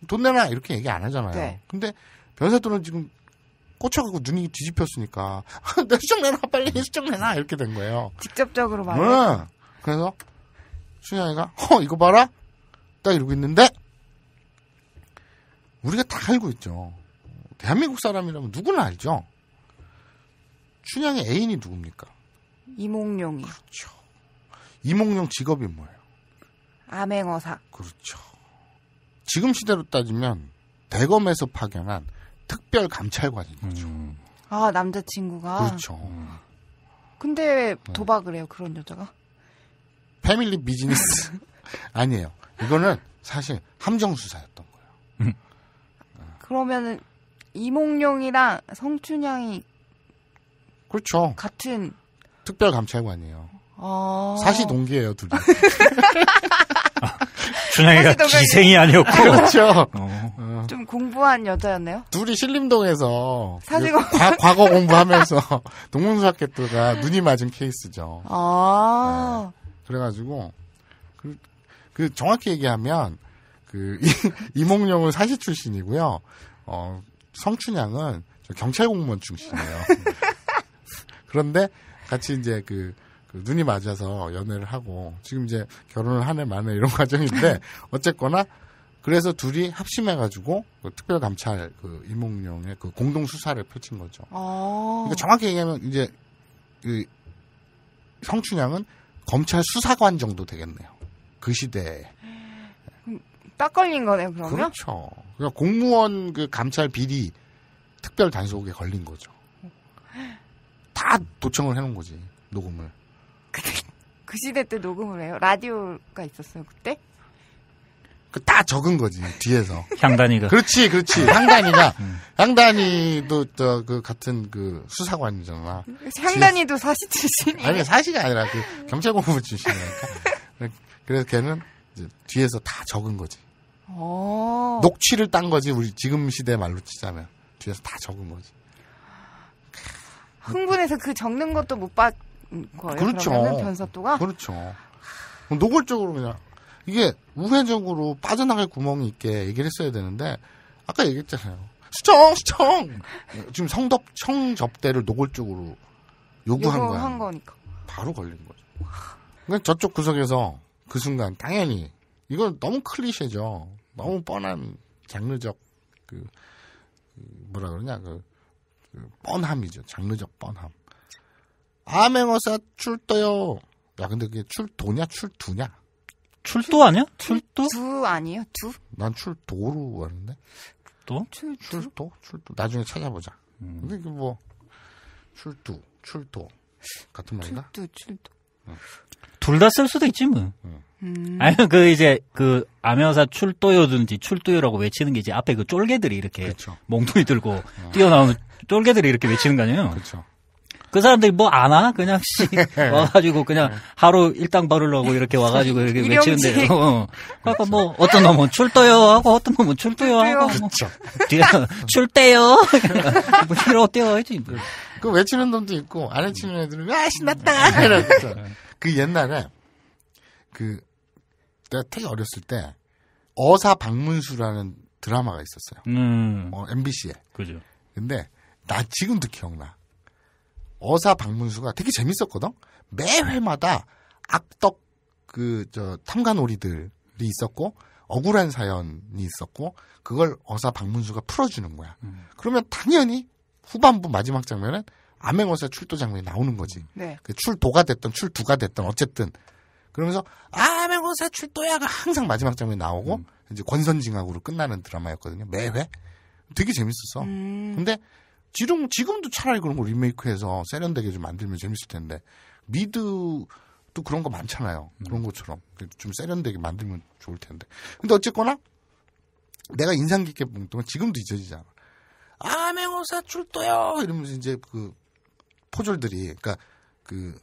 돈 내놔! 이렇게 얘기 안 하잖아요. 네. 근데 변호사들은 지금 꽂혀갖고 눈이 뒤집혔으니까 내 수정 내놔 빨리 수정 내놔 이렇게 된 거예요. 직접적으로 말해. 응. 그래서 수영이가 허 어, 이거 봐라 딱 이러고 있는데 우리가 다 알고 있죠. 대한민국 사람이라면 누구나 알죠. 춘향의 애인이 누굽니까? 이몽룡이요. 그렇죠. 이몽룡 직업이 뭐예요? 암행어사. 그렇죠. 지금 시대로 따지면 대검에서 파견한 특별 감찰관인 거죠. 음. 아 남자친구가 그렇죠. 근데 도박을 해요 그런 여자가? 패밀리 비즈니스 아니에요. 이거는 사실 함정 수사였던 거예요. 음. 그러면은 이몽룡이랑 성춘향이 그렇죠. 같은 특별 감찰관이에요. 어... 아. 사실 동기예요 둘이. 아, 춘향이가 기생이 아니었고 그렇죠. 어. 음. 좀 공부한 여자였네요 둘이 신림동에서 과, 과거 공부하면서 동문사학개토가 눈이 맞은 케이스죠. 아. 네. 그래가지고 그, 그, 정확히 얘기하면 그 이, 이몽룡은 사시 출신이고요. 어 성춘향은 경찰 공무원 출신이에요. 그런데 같이 이제 그, 그, 눈이 맞아서 연애를 하고 지금 이제 결혼을 하네 마네 이런 과정인데 어쨌거나 그래서 둘이 합심해가지고 그 특별감찰 그 임옥룡의 그 공동 수사를 펼친 거죠. 아~ 그러니까 정확히 얘기하면 이제 그 성춘향은 검찰 수사관 정도 되겠네요. 그 시대에. 딱 걸린 거네요, 그러면? 그렇죠. 그러니까 공무원 그 감찰 비리 특별 단속에 걸린 거죠. 다 도청을 해놓은 거지, 녹음을. 그, 그 시대 때 녹음을 해요? 라디오가 있었어요, 그때? 그 다 적은 거지 뒤에서 향단이가 그렇지 그렇지 향단이가 음. 향단이도 저 그 같은 그 수사관이잖아 향단이도 사시 출신 아니 사시가 아니라 그 경찰 공무 출신이니까 그래서 걔는 이제 뒤에서 다 적은 거지 오. 어. 녹취를 딴 거지 우리 지금 시대 말로 치자면 뒤에서 다 적은 거지 흥분해서 그 적는 것도 못봤 거예요 그렇죠 변사또가 그렇죠 노골적으로 그냥 이게 우회적으로 빠져나갈 구멍이 있게 얘기를 했어야 되는데 아까 얘기했잖아요. 시청 시청 지금 성덕 청접대를 노골적으로 요구한, 요구한 거야. 니까 바로 걸린 거죠. 그러니까 저쪽 구석에서 그 순간 당연히 이건 너무 클리셰죠. 너무 뻔한 장르적 그, 그 뭐라 그러냐 그, 그 뻔함이죠. 장르적 뻔함. 암행어사 출도요. 야 근데 그게 출도냐 출두냐? 출도 아니야? 출도? 두 아니에요? 두? 난 출도로 왔는데 또? 출, 출도? 출도. 나중에 찾아보자. 음. 근데 그 뭐, 출도 출도. 같은 말인가? 출두, 출도. 응. 둘다 쓸 수도 있지 뭐. 응. 음. 아니그 이제 그아여사 출도요든지 출도요라고 외치는 게 이제 앞에 그 쫄개들이 이렇게 그쵸. 몽둥이 들고 어. 뛰어나오는 쫄개들이 이렇게 외치는 거 아니에요? 그렇죠. 그 사람들이 뭐 아나? 그냥 씨 네. 와가지고 그냥 네. 하루 일당 벌으려고 이렇게 와가지고 이렇게 외치는데 어, 어. 그러니까 뭐 어떤 놈은 출도요 하고 어떤 놈은 출두요 하고 뭐 뒤에 출대요 뭐이러 뛰어야지 뭐. 그 외치는 놈도 있고 안 외치는 애들은 아 신났다 네. 이러고 그 옛날에 그 내가 되게 어렸을 때 어사 박문수라는 드라마가 있었어요. 음. 어, MBC에. 그죠. 근데 나 지금도 기억나. 어사 박문수가 되게 재밌었거든. 매 회마다 악덕 그 저 탐관오리들이 있었고 억울한 사연이 있었고 그걸 어사 박문수가 풀어주는 거야. 음. 그러면 당연히 후반부 마지막 장면은 암행어사 출도 장면이 나오는 거지. 음. 네. 그 출도가 됐던 출두가 됐던 어쨌든 그러면서 암행어사 출도야가 항상 마지막 장면이 나오고 음. 이제 권선징악으로 끝나는 드라마였거든요. 매회 되게 재밌었어. 음. 근데 지금 지금도 차라리 그런 걸 리메이크해서 세련되게 좀 만들면 재밌을 텐데 미드도 그런 거 많잖아요. 그런 음. 것처럼 좀 세련되게 만들면 좋을 텐데. 근데 어쨌거나 내가 인상 깊게 본 동안 지금도 잊혀지잖아 아, 맹호사 출도요! 이러면서 이제 그 포졸들이, 그니까 그,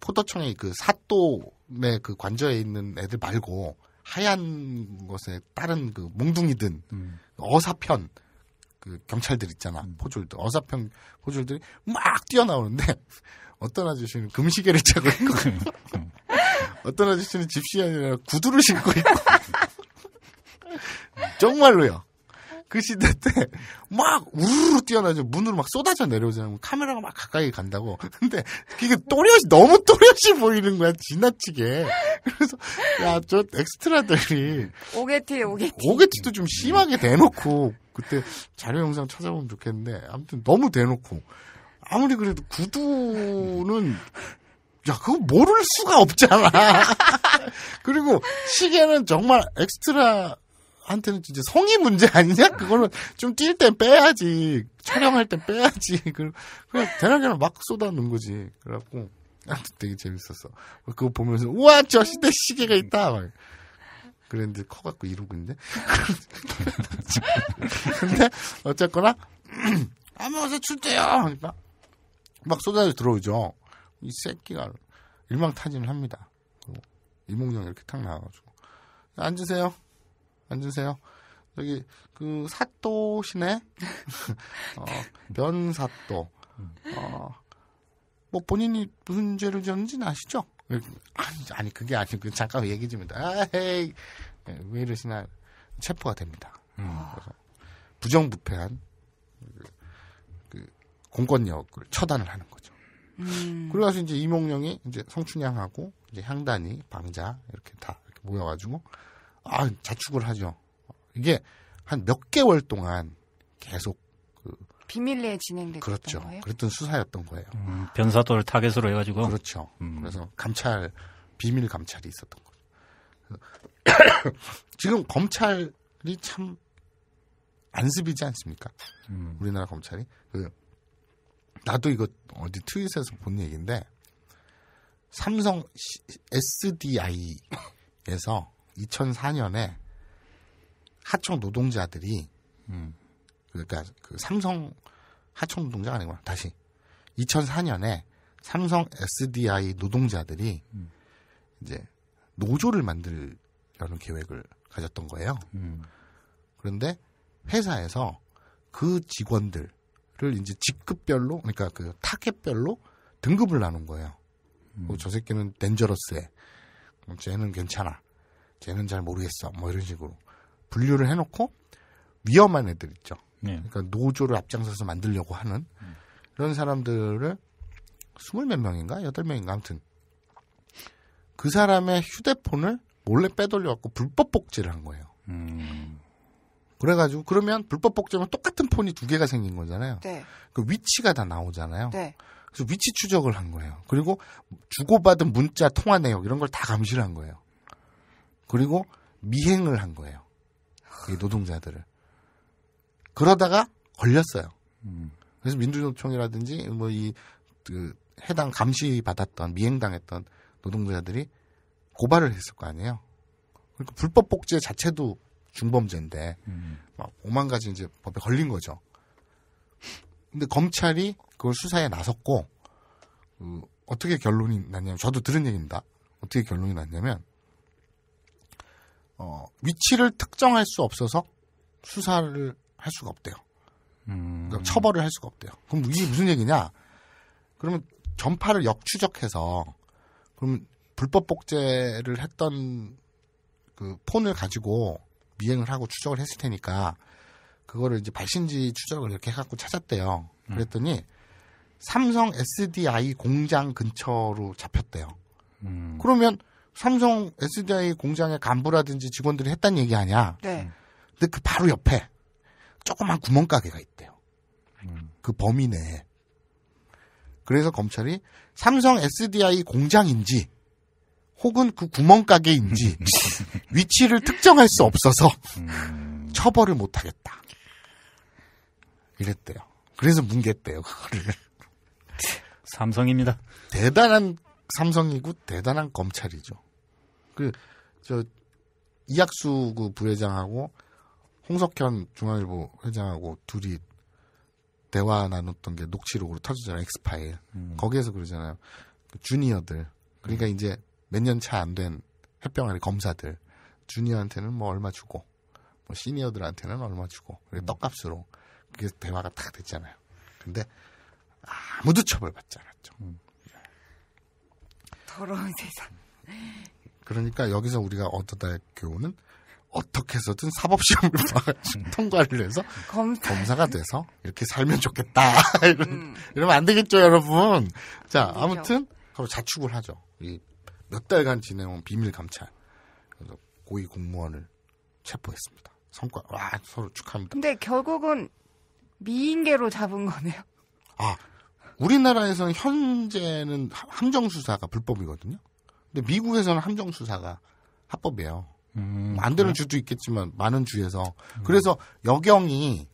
포도청의 그 사또의 그 관저에 있는 애들 말고 하얀 것에 다른 그 몽둥이든 음. 어사편 그 경찰들 있잖아. 음. 포졸들. 어사평 포졸들이 막 뛰어나오는데 어떤 아저씨는 금시계를 차고 있고 어떤 아저씨는 집시 아니라 구두를 신고 있고 정말로요. 그 시대 때 막 우르르 뛰어나죠. 문으로 막 쏟아져 내려오잖아요. 뭐 카메라가 막 가까이 간다고. 근데 그게 또렷이 너무 또렷이 보이는 거야. 지나치게. 그래서 야저 엑스트라들이 오게티 오게티 오게티도 좀 심하게 대놓고 그때 자료 영상 찾아보면 좋겠는데 아무튼 너무 대놓고 아무리 그래도 구두는 야 그거 모를 수가 없잖아. 그리고 시계는 정말 엑스트라 한테는 진짜 성의 문제 아니냐? 그거는 좀 뛸 땐 빼야지. 촬영할 땐 빼야지. 그럼, 그냥 대략이는막 쏟아놓은 거지. 그래갖고, 아튼 되게 재밌었어. 그거 보면서, 우와, 저 시대 시계가 있다! 막. 그랬는데 커갖고 이러고 있는데. 근데 어쨌거나 아무 어서 출대요. 그러니까 막 쏟아져 들어오죠. 이 새끼가 일망타진을 합니다. 이몽룡 이렇게 탁 나와가지고 앉으세요. 앉으세요. 여기 그 사또 시네 어, 변사또 어, 뭐 본인이 무슨 죄를 지었는지는 아시죠? 아니, 아니 그게 아니고 잠깐 얘기 좀 해도 아왜 네, 이러시나 체포가 됩니다. 음, 아. 그래서 부정부패한 그 공권력을 처단을 하는 거죠. 음. 그래서 이제 이몽룡이 이제 성춘향하고 이제 향단이 방자 이렇게 다 이렇게 모여가지고 아 자축을 하죠. 이게 한 몇 개월 동안 계속 비밀리에 진행됐던 그렇죠. 거예요? 그랬던 수사였던 거예요. 음, 변사도를 타겟으로 해가지고. 그렇죠. 음. 그래서 감찰 비밀 감찰이 있었던 거죠. 지금 검찰이 참 안습이지 않습니까? 음. 우리나라 검찰이 그 나도 이거 어디 트윗에서 본 얘기인데 삼성 SDI에서 2004년에 하청 노동자들이 음. 그러니까 그 삼성 하청 노동자 아니구나. 다시 2004년에 삼성 SDI 노동자들이 음. 이제 노조를 만들려는 계획을 가졌던 거예요. 음. 그런데 회사에서 그 직원들을 이제 직급별로 그러니까 그 타겟별로 등급을 나눈 거예요. 뭐 음. 어, 저 새끼는 덴저러스해. 뭐 쟤는 괜찮아. 쟤는 잘 모르겠어. 뭐 이런 식으로 분류를 해놓고 위험한 애들 있죠. 네. 그러니까 노조를 앞장서서 만들려고 하는 그런 사람들을 스물 몇 명인가 여덟 명인가 아무튼 그 사람의 휴대폰을 몰래 빼돌려 갖고 불법 복제를 한 거예요. 음. 그래가지고 그러면 불법 복제면 똑같은 폰이 두 개가 생긴 거잖아요. 네. 그 위치가 다 나오잖아요. 네. 그래서 위치 추적을 한 거예요. 그리고 주고받은 문자 통화 내역 이런 걸 다 감시를 한 거예요. 그리고 미행을 한 거예요. 이 노동자들을. 그러다가 걸렸어요. 음. 그래서 민주노총이라든지 뭐이그 해당 감시 받았던 미행당했던 노동자들이 고발을 했을 거 아니에요. 그러니까 불법 복제 자체도 중범죄인데 음. 막 오만 가지 이제 법에 걸린 거죠. 근데 검찰이 그걸 수사에 나섰고 그 어떻게 결론이 났냐면 저도 들은 얘기입니다. 어떻게 결론이 났냐면 어, 위치를 특정할 수 없어서 수사를 할 수가 없대요. 음. 그러 그러니까 처벌을 할 수가 없대요. 그럼 이게 무슨 얘기냐? 그러면 전파를 역추적해서 그러면 불법 복제를 했던 그 폰을 가지고 미행을 하고 추적을 했을 테니까 그거를 이제 발신지 추적을 이렇게 해갖고 찾았대요. 음. 그랬더니 음. 삼성 SDI 공장 근처로 잡혔대요. 음. 그러면 삼성 SDI 공장의 간부라든지 직원들이 했단 얘기 아니야. 네. 근데 그 바로 옆에 조그만 구멍가게가 있대요. 음. 그 범위 내에. 그래서 검찰이 삼성 SDI 공장인지 혹은 그 구멍가게인지 위치를 특정할 수 없어서 음. 처벌을 못하겠다. 이랬대요. 그래서 뭉갰대요, 그거를. 삼성입니다. 대단한 삼성이고 대단한 검찰이죠. 그, 저, 이학수 그 부회장하고 홍석현 중앙일보 회장하고 둘이 대화 나눴던 게 녹취록으로 터지잖아요. 엑스파일. 음. 거기에서 그러잖아요. 그 주니어들. 그러니까 음. 이제 몇 년 차 안된 해병아리 검사들. 주니어한테는 뭐 얼마 주고, 뭐 시니어들한테는 얼마 주고, 그래 음. 떡값으로. 그게 대화가 탁 됐잖아요. 근데 아무도 처벌받지 않았죠. 음. 더러운 세상. 그러니까 여기서 우리가 얻어다 교훈은 어떻게 해서든 사법시험을 봐가지고 음. 통과를 해서 검사. 가 돼서 이렇게 살면 좋겠다. 이런, 음. 이러면 안 되겠죠, 여러분. 자, 아무튼 바로 자축을 하죠. 이 몇 달간 지내온 비밀 감찰. 그래서 고위 공무원을 체포했습니다. 성과, 와, 서로 축하합니다. 근데 결국은 미인계로 잡은 거네요. 아, 우리나라에서는 현재는 함정수사가 불법이거든요. 근데 미국에서는 함정수사가 합법이에요. 음, 안 되는 그 주도 있겠지만 많은 주에서 음. 그래서 여경이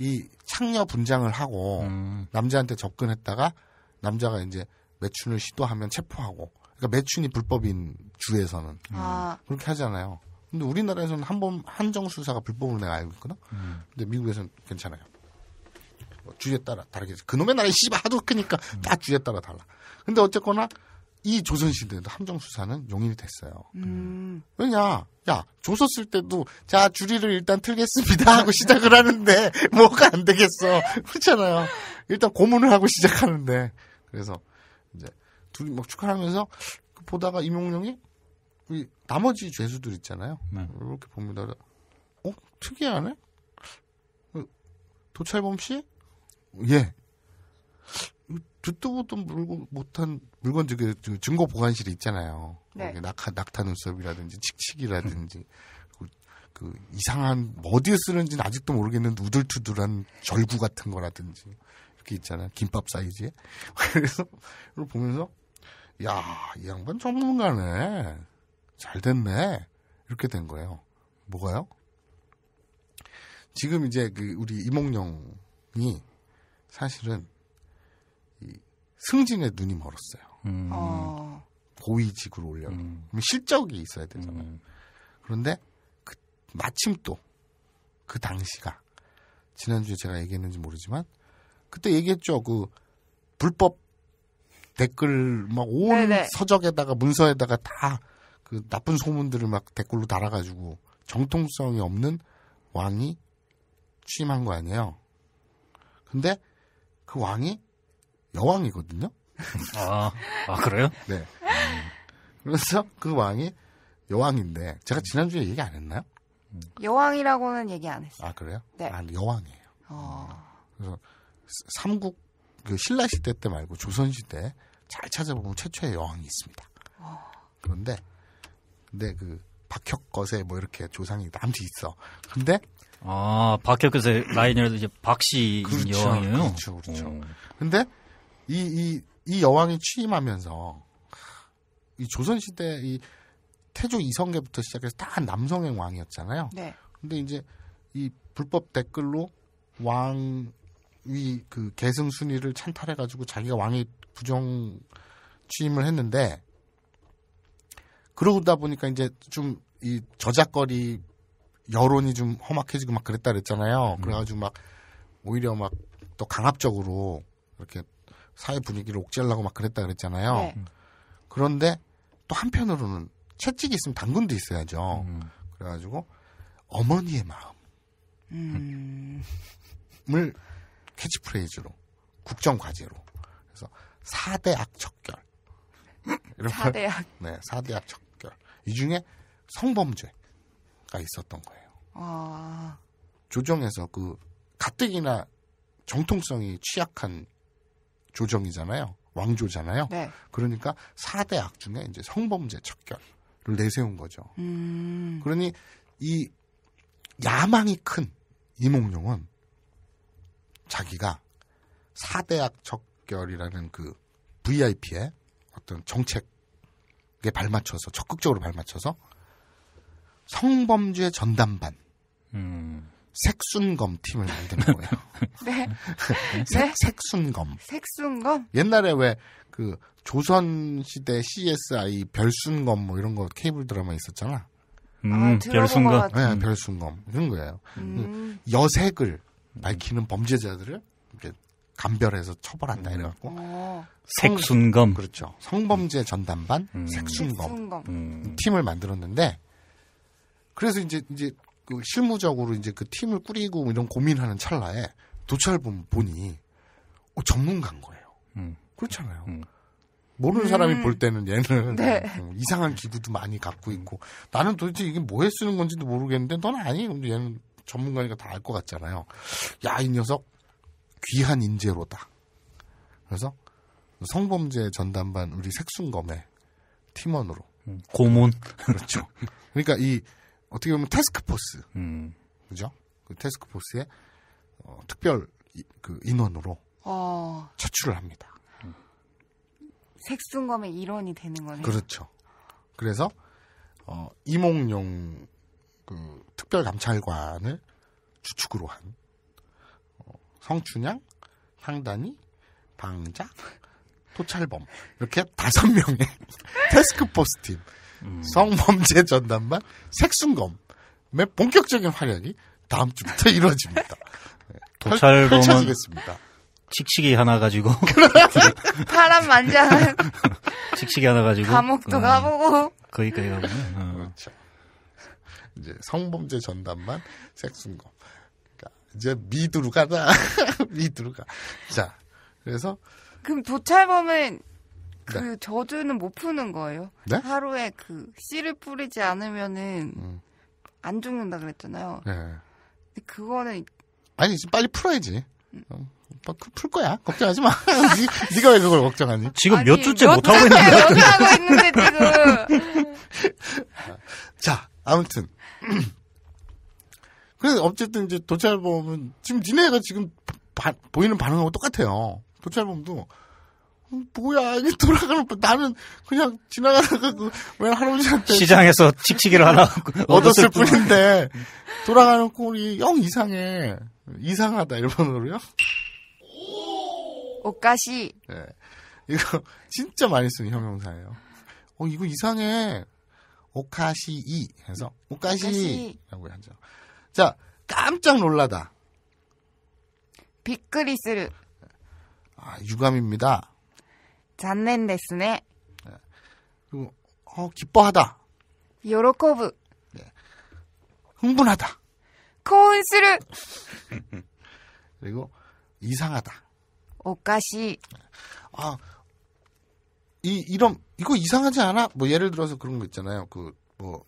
이 창녀 분장을 하고 음. 남자한테 접근했다가 남자가 이제 매춘을 시도하면 체포하고 그러니까 매춘이 불법인 주에서는 음. 아. 그렇게 하잖아요. 근데 우리나라에서는 한 번 한정 수사가 불법으로 내가 알고 있거든. 음. 근데 미국에서는 괜찮아요. 뭐 주에 따라 다르게 그놈의 나라 씨발 하도 크니까 음. 다 주에 따라 달라. 근데 어쨌거나 이 조선시대도 함정수사는 용인이 됐어요. 음. 왜냐, 야, 조서 을 때도, 자, 주리를 일단 틀겠습니다. 하고 시작을 하는데, 뭐가 안 되겠어. 그렇잖아요. 일단 고문을 하고 시작하는데. 그래서, 이제, 둘이 막 축하하면서, 그 보다가 임용룡이, 이 나머지 죄수들 있잖아요. 네. 이렇게 봅니다. 어? 특이하네? 어, 도찰범 씨? 예. 듣도 보도 못한 물건 중에 그, 증거 보관실이 있잖아요. 네. 낙하, 낙타 눈썹이라든지 칙칙이라든지 그, 그 이상한 뭐 어디에 쓰는지는 아직도 모르겠는 우들투들한 절구 같은 거라든지 이렇게 있잖아요. 김밥 사이즈에 그래서 이걸 보면서 야 이 양반 전문가네 잘 됐네 이렇게 된 거예요. 뭐가요? 지금 이제 그 우리 이몽룡이 사실은 이승진의 눈이 멀었어요. 음. 어. 고위직으로 올려. 음. 그럼 실적이 있어야 되잖아요. 음. 그런데 그, 마침 또 그 당시가 지난주에 제가 얘기했는지 모르지만 그때 얘기했죠. 그 불법 댓글 막온 네, 네. 서적에다가 문서에다가 다 그 나쁜 소문들을 막 댓글로 달아가지고 정통성이 없는 왕이 취임한 거 아니에요. 근데 그 왕이 여왕이거든요. 아, 아 그래요? 네. 음. 그래서 그 왕이 여왕인데 제가 지난주에 얘기 안 했나요? 여왕이라고는 얘기 안 했어요. 아 그래요? 네. 아, 여왕이에요. 어. 그래서 삼국 그 신라 시대 때 말고 조선 시대 잘 찾아보면 최초의 여왕이 있습니다. 어. 그런데 근데 그 박혁 것에 뭐 이렇게 조상이 남지 있어. 근데 아 박혁 것에 라인이라도 이제 박씨 그렇죠, 여왕이에요. 그렇죠, 그렇죠. 오. 근데 이, 이, 이 여왕이 취임하면서 이 조선시대 이 태조 이성계부터 시작해서 다 남성의 왕이었잖아요. 네. 근데 이제 이 불법 댓글로 왕위 그 계승 순위를 찬탈해가지고 자기가 왕이 부정 취임을 했는데 그러다 보니까 이제 좀 이 저작거리 여론이 좀 험악해지고 막 그랬다 그랬잖아요. 음. 그래가지고 막 오히려 막 또 강압적으로 이렇게 사회 분위기를 옥죄하려고 막 그랬다 그랬잖아요. 네. 음. 그런데 또 한편으로는 채찍이 있으면 당근도 있어야죠. 음. 그래가지고 어머니의 마음을 음. 캐치프레이즈로 국정과제로 그래서 사대악 척결 사대악 네 사대악 척결 이 중에 성범죄가 있었던 거예요. 아. 조정에서 그 가뜩이나 정통성이 취약한 조정이잖아요. 왕조잖아요. 네. 그러니까 4대 악 중에 이제 성범죄 척결을 내세운 거죠. 음. 그러니 이 야망이 큰 이몽룡은 자기가 4대 악 척결이라는 그 VIP의 어떤 정책에 발맞춰서 적극적으로 발맞춰서 성범죄 전담반 음. 색순검 팀을 만드는 거예요. 네. 네. 색, 색순검. 색순검? 옛날에 왜 그 조선시대 CSI 별순검 뭐 이런 거 케이블 드라마 있었잖아. 아, 음, 아, 별순검. 네, 별순검. 이런 거예요. 그 음. 여색을 밝히는 범죄자들을 이렇게 감별해서 처벌한다 이래갖고 오. 음. 어. 색순검 그렇죠 성범죄 전담반 음. 색순검, 색순검. 음. 팀을 만들었는데 그래서 이제 이제 그 실무적으로 이제 그 팀을 꾸리고 이런 고민하는 찰나에 도찰 본 보니 어, 전문가인 거예요. 음. 그렇잖아요. 음. 모르는 음. 사람이 볼 때는 얘는 네. 이상한 기구도 많이 갖고 있고 나는 도대체 이게 뭐에 쓰는 건지도 모르겠는데 넌 아니 얘는 전문가니까 다 알 것 같잖아요. 야 이 녀석 귀한 인재로다. 그래서 성범죄 전담반 우리 색순검의 팀원으로 음, 고문 그렇죠. 그러니까 이 어떻게 보면 테스크포스, 음. 그죠? 그 테스크포스의 어, 특별 이, 그 인원으로 어. 차출을 합니다. 음. 색순검의 일원이 되는 거네요. 그렇죠. 그래서 어, 이몽룡 그 특별 감찰관을 주축으로 한 어, 성춘향, 향단이, 방자, 토찰범 이렇게 다섯 명의 테스크포스 팀. 음. 성범죄 전담반 색순검의 본격적인 활약이 다음 주부터 이루어집니다. 네, 도찰로는 칙칙이 하나 가지고 그렇죠. 파란 만장 칙칙이 하나 가지고 감옥도 어, 가보고 거기까지 가보면 네, 어. 그렇죠. 이제 성범죄 전담반 색순검 그러니까 이제 미드루 가자 미드루 가자 그래서 그럼 도찰범은 그 네. 저주는 못 푸는 거예요. 네? 하루에 그 씨를 뿌리지 않으면은 음. 안 죽는다 그랬잖아요. 네. 근데 그거는 아니 지금 빨리 풀어야지. 음. 어, 뭐 그 풀 거야. 걱정하지 마. 네 가왜 그걸 걱정하니? 지금 아니, 몇 주째 몇못 하고 있는데. 못 하고 있는데 지금. 자, 아무튼. 그래서 어쨌든 이제 도찰범은 지금 니네가 지금 바, 보이는 반응하고 똑같아요. 도찰범도 뭐야 이게 돌아가는 뭐 나는 그냥 지나가다가 그 왜 할아버지한테 시장에서 칙칙이를 하나 얻었을 뿐인데 돌아가는 꼴이 영 이상해 이상하다 일본어로요 오까시 네. 이거 진짜 많이 쓰는 형용사예요 어 이거 이상해 오카시이 해서 오카시라고 하죠 자 깜짝 놀라다 비크리스르아 유감입니다 残念ですね. 네. 그리고 어, 기뻐하다. 喜ぶ. 네. 흥분하다. 興奮する. 그리고 이상하다. おかしい. 아, 이 이런 이거 이상하지 않아? 뭐 예를 들어서 그런 거 있잖아요. 그 뭐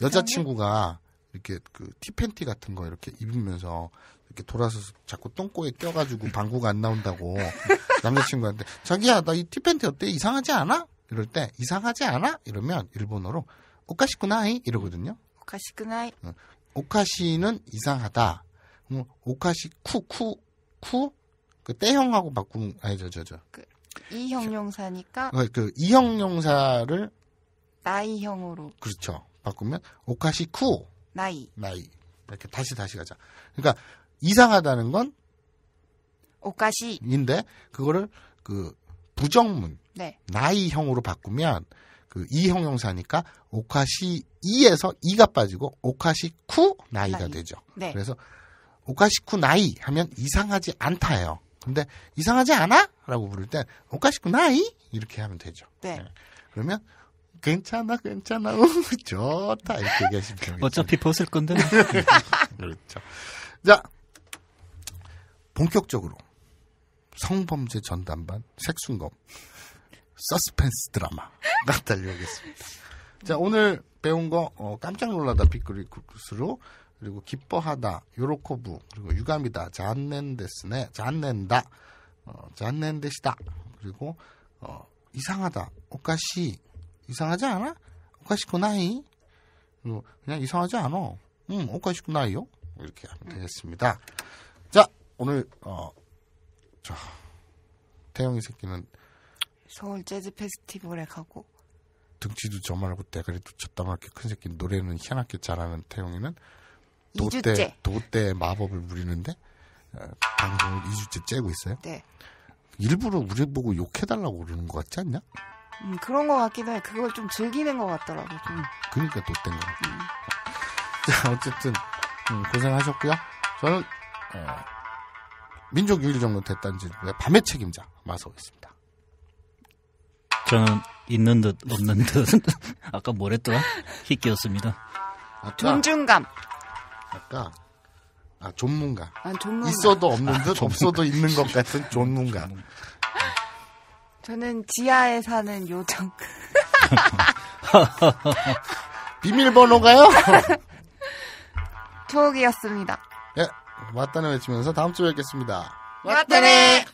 여자친구가 이렇게 그 티팬티 같은 거 이렇게 입으면서 이렇게 돌아서서 자꾸 똥꼬에 껴가지고 방구가 안 나온다고 남자친구한테 자기야 나 이 티팬티 어때 이상하지 않아? 이럴 때 이상하지 않아? 이러면 일본어로 오카시쿠나이 이러거든요. 오카시쿠나이. 오카시는 이상하다. 오카시 쿠쿠 쿠그 때형하고 바꾸는 아니 저저 저. 그 이형용사니까. 네, 그 이형용사를 나이형으로. 그렇죠. 바꾸면 오카시 쿠 나이 나이 이렇게 다시 다시 가자. 그러니까 이상하다는 건 오까시인데 그거를 그 부정문 네. 나이형으로 바꾸면 그 이형용사니까 오카시 이에서 이가 빠지고 오카시 쿠 나이가 나이. 되죠. 네. 그래서 오카시 쿠 나이 하면 이상하지 않다예요. 근데 이상하지 않아?라고 부를 때 오카시 쿠 나이 이렇게 하면 되죠. 네. 네. 그러면 괜찮아, 괜찮아, 오, 좋다 이렇게 얘기하시면 되겠죠. 어차피 벗을 건데. 그렇죠. 자, 본격적으로 성범죄 전담반 색순검 서스펜스 드라마가 달려오겠습니다. 자 오늘 배운 거 어, 깜짝 놀라다 빅그리쿠스로 그리고 기뻐하다 요로코브 그리고 유감이다 잔넨데스네 잔넨다 어, 잔넨데시다 그리고 어, 이상하다 오카시 이상하지 않아 오카시코나이 그냥 이상하지 않아 응 오카시코나이요 이렇게 하면 되겠습니다. 오늘 어자 태영이 새끼는 서울 재즈 페스티벌에 가고 등치도 저말고 대가리도 젖다맣게 큰 새끼 노래는 희한하게 잘하는 태영이는 도대 도대 마법을 부리는데 어, 방송을 2주째 째고 있어요. 네. 일부러 우리 보고 욕해달라고 그러는 것 같지 않냐? 음, 그런 것 같기도 해. 그걸 좀 즐기는 것 같더라고. 좀. 그러니까 도대인 거. 음. 자 어쨌든 음, 고생하셨고요. 저는 어, 민족 유일 정도 됐다는 지왜 밤의 책임자 마서오겠습니다 저는 있는 듯 없는 듯 아까 뭐랬더라? 희끼였습니다. 존중감. 아까 아 존문가. 아, 존문가. 있어도 없는 아, 듯 아, 없어도 있는 것 같은 존문가. 저는 지하에 사는 요정. 비밀번호가요? 추억이었습니다. 왔다네 외치면서 다음 주에 뵙겠습니다. 왔다네!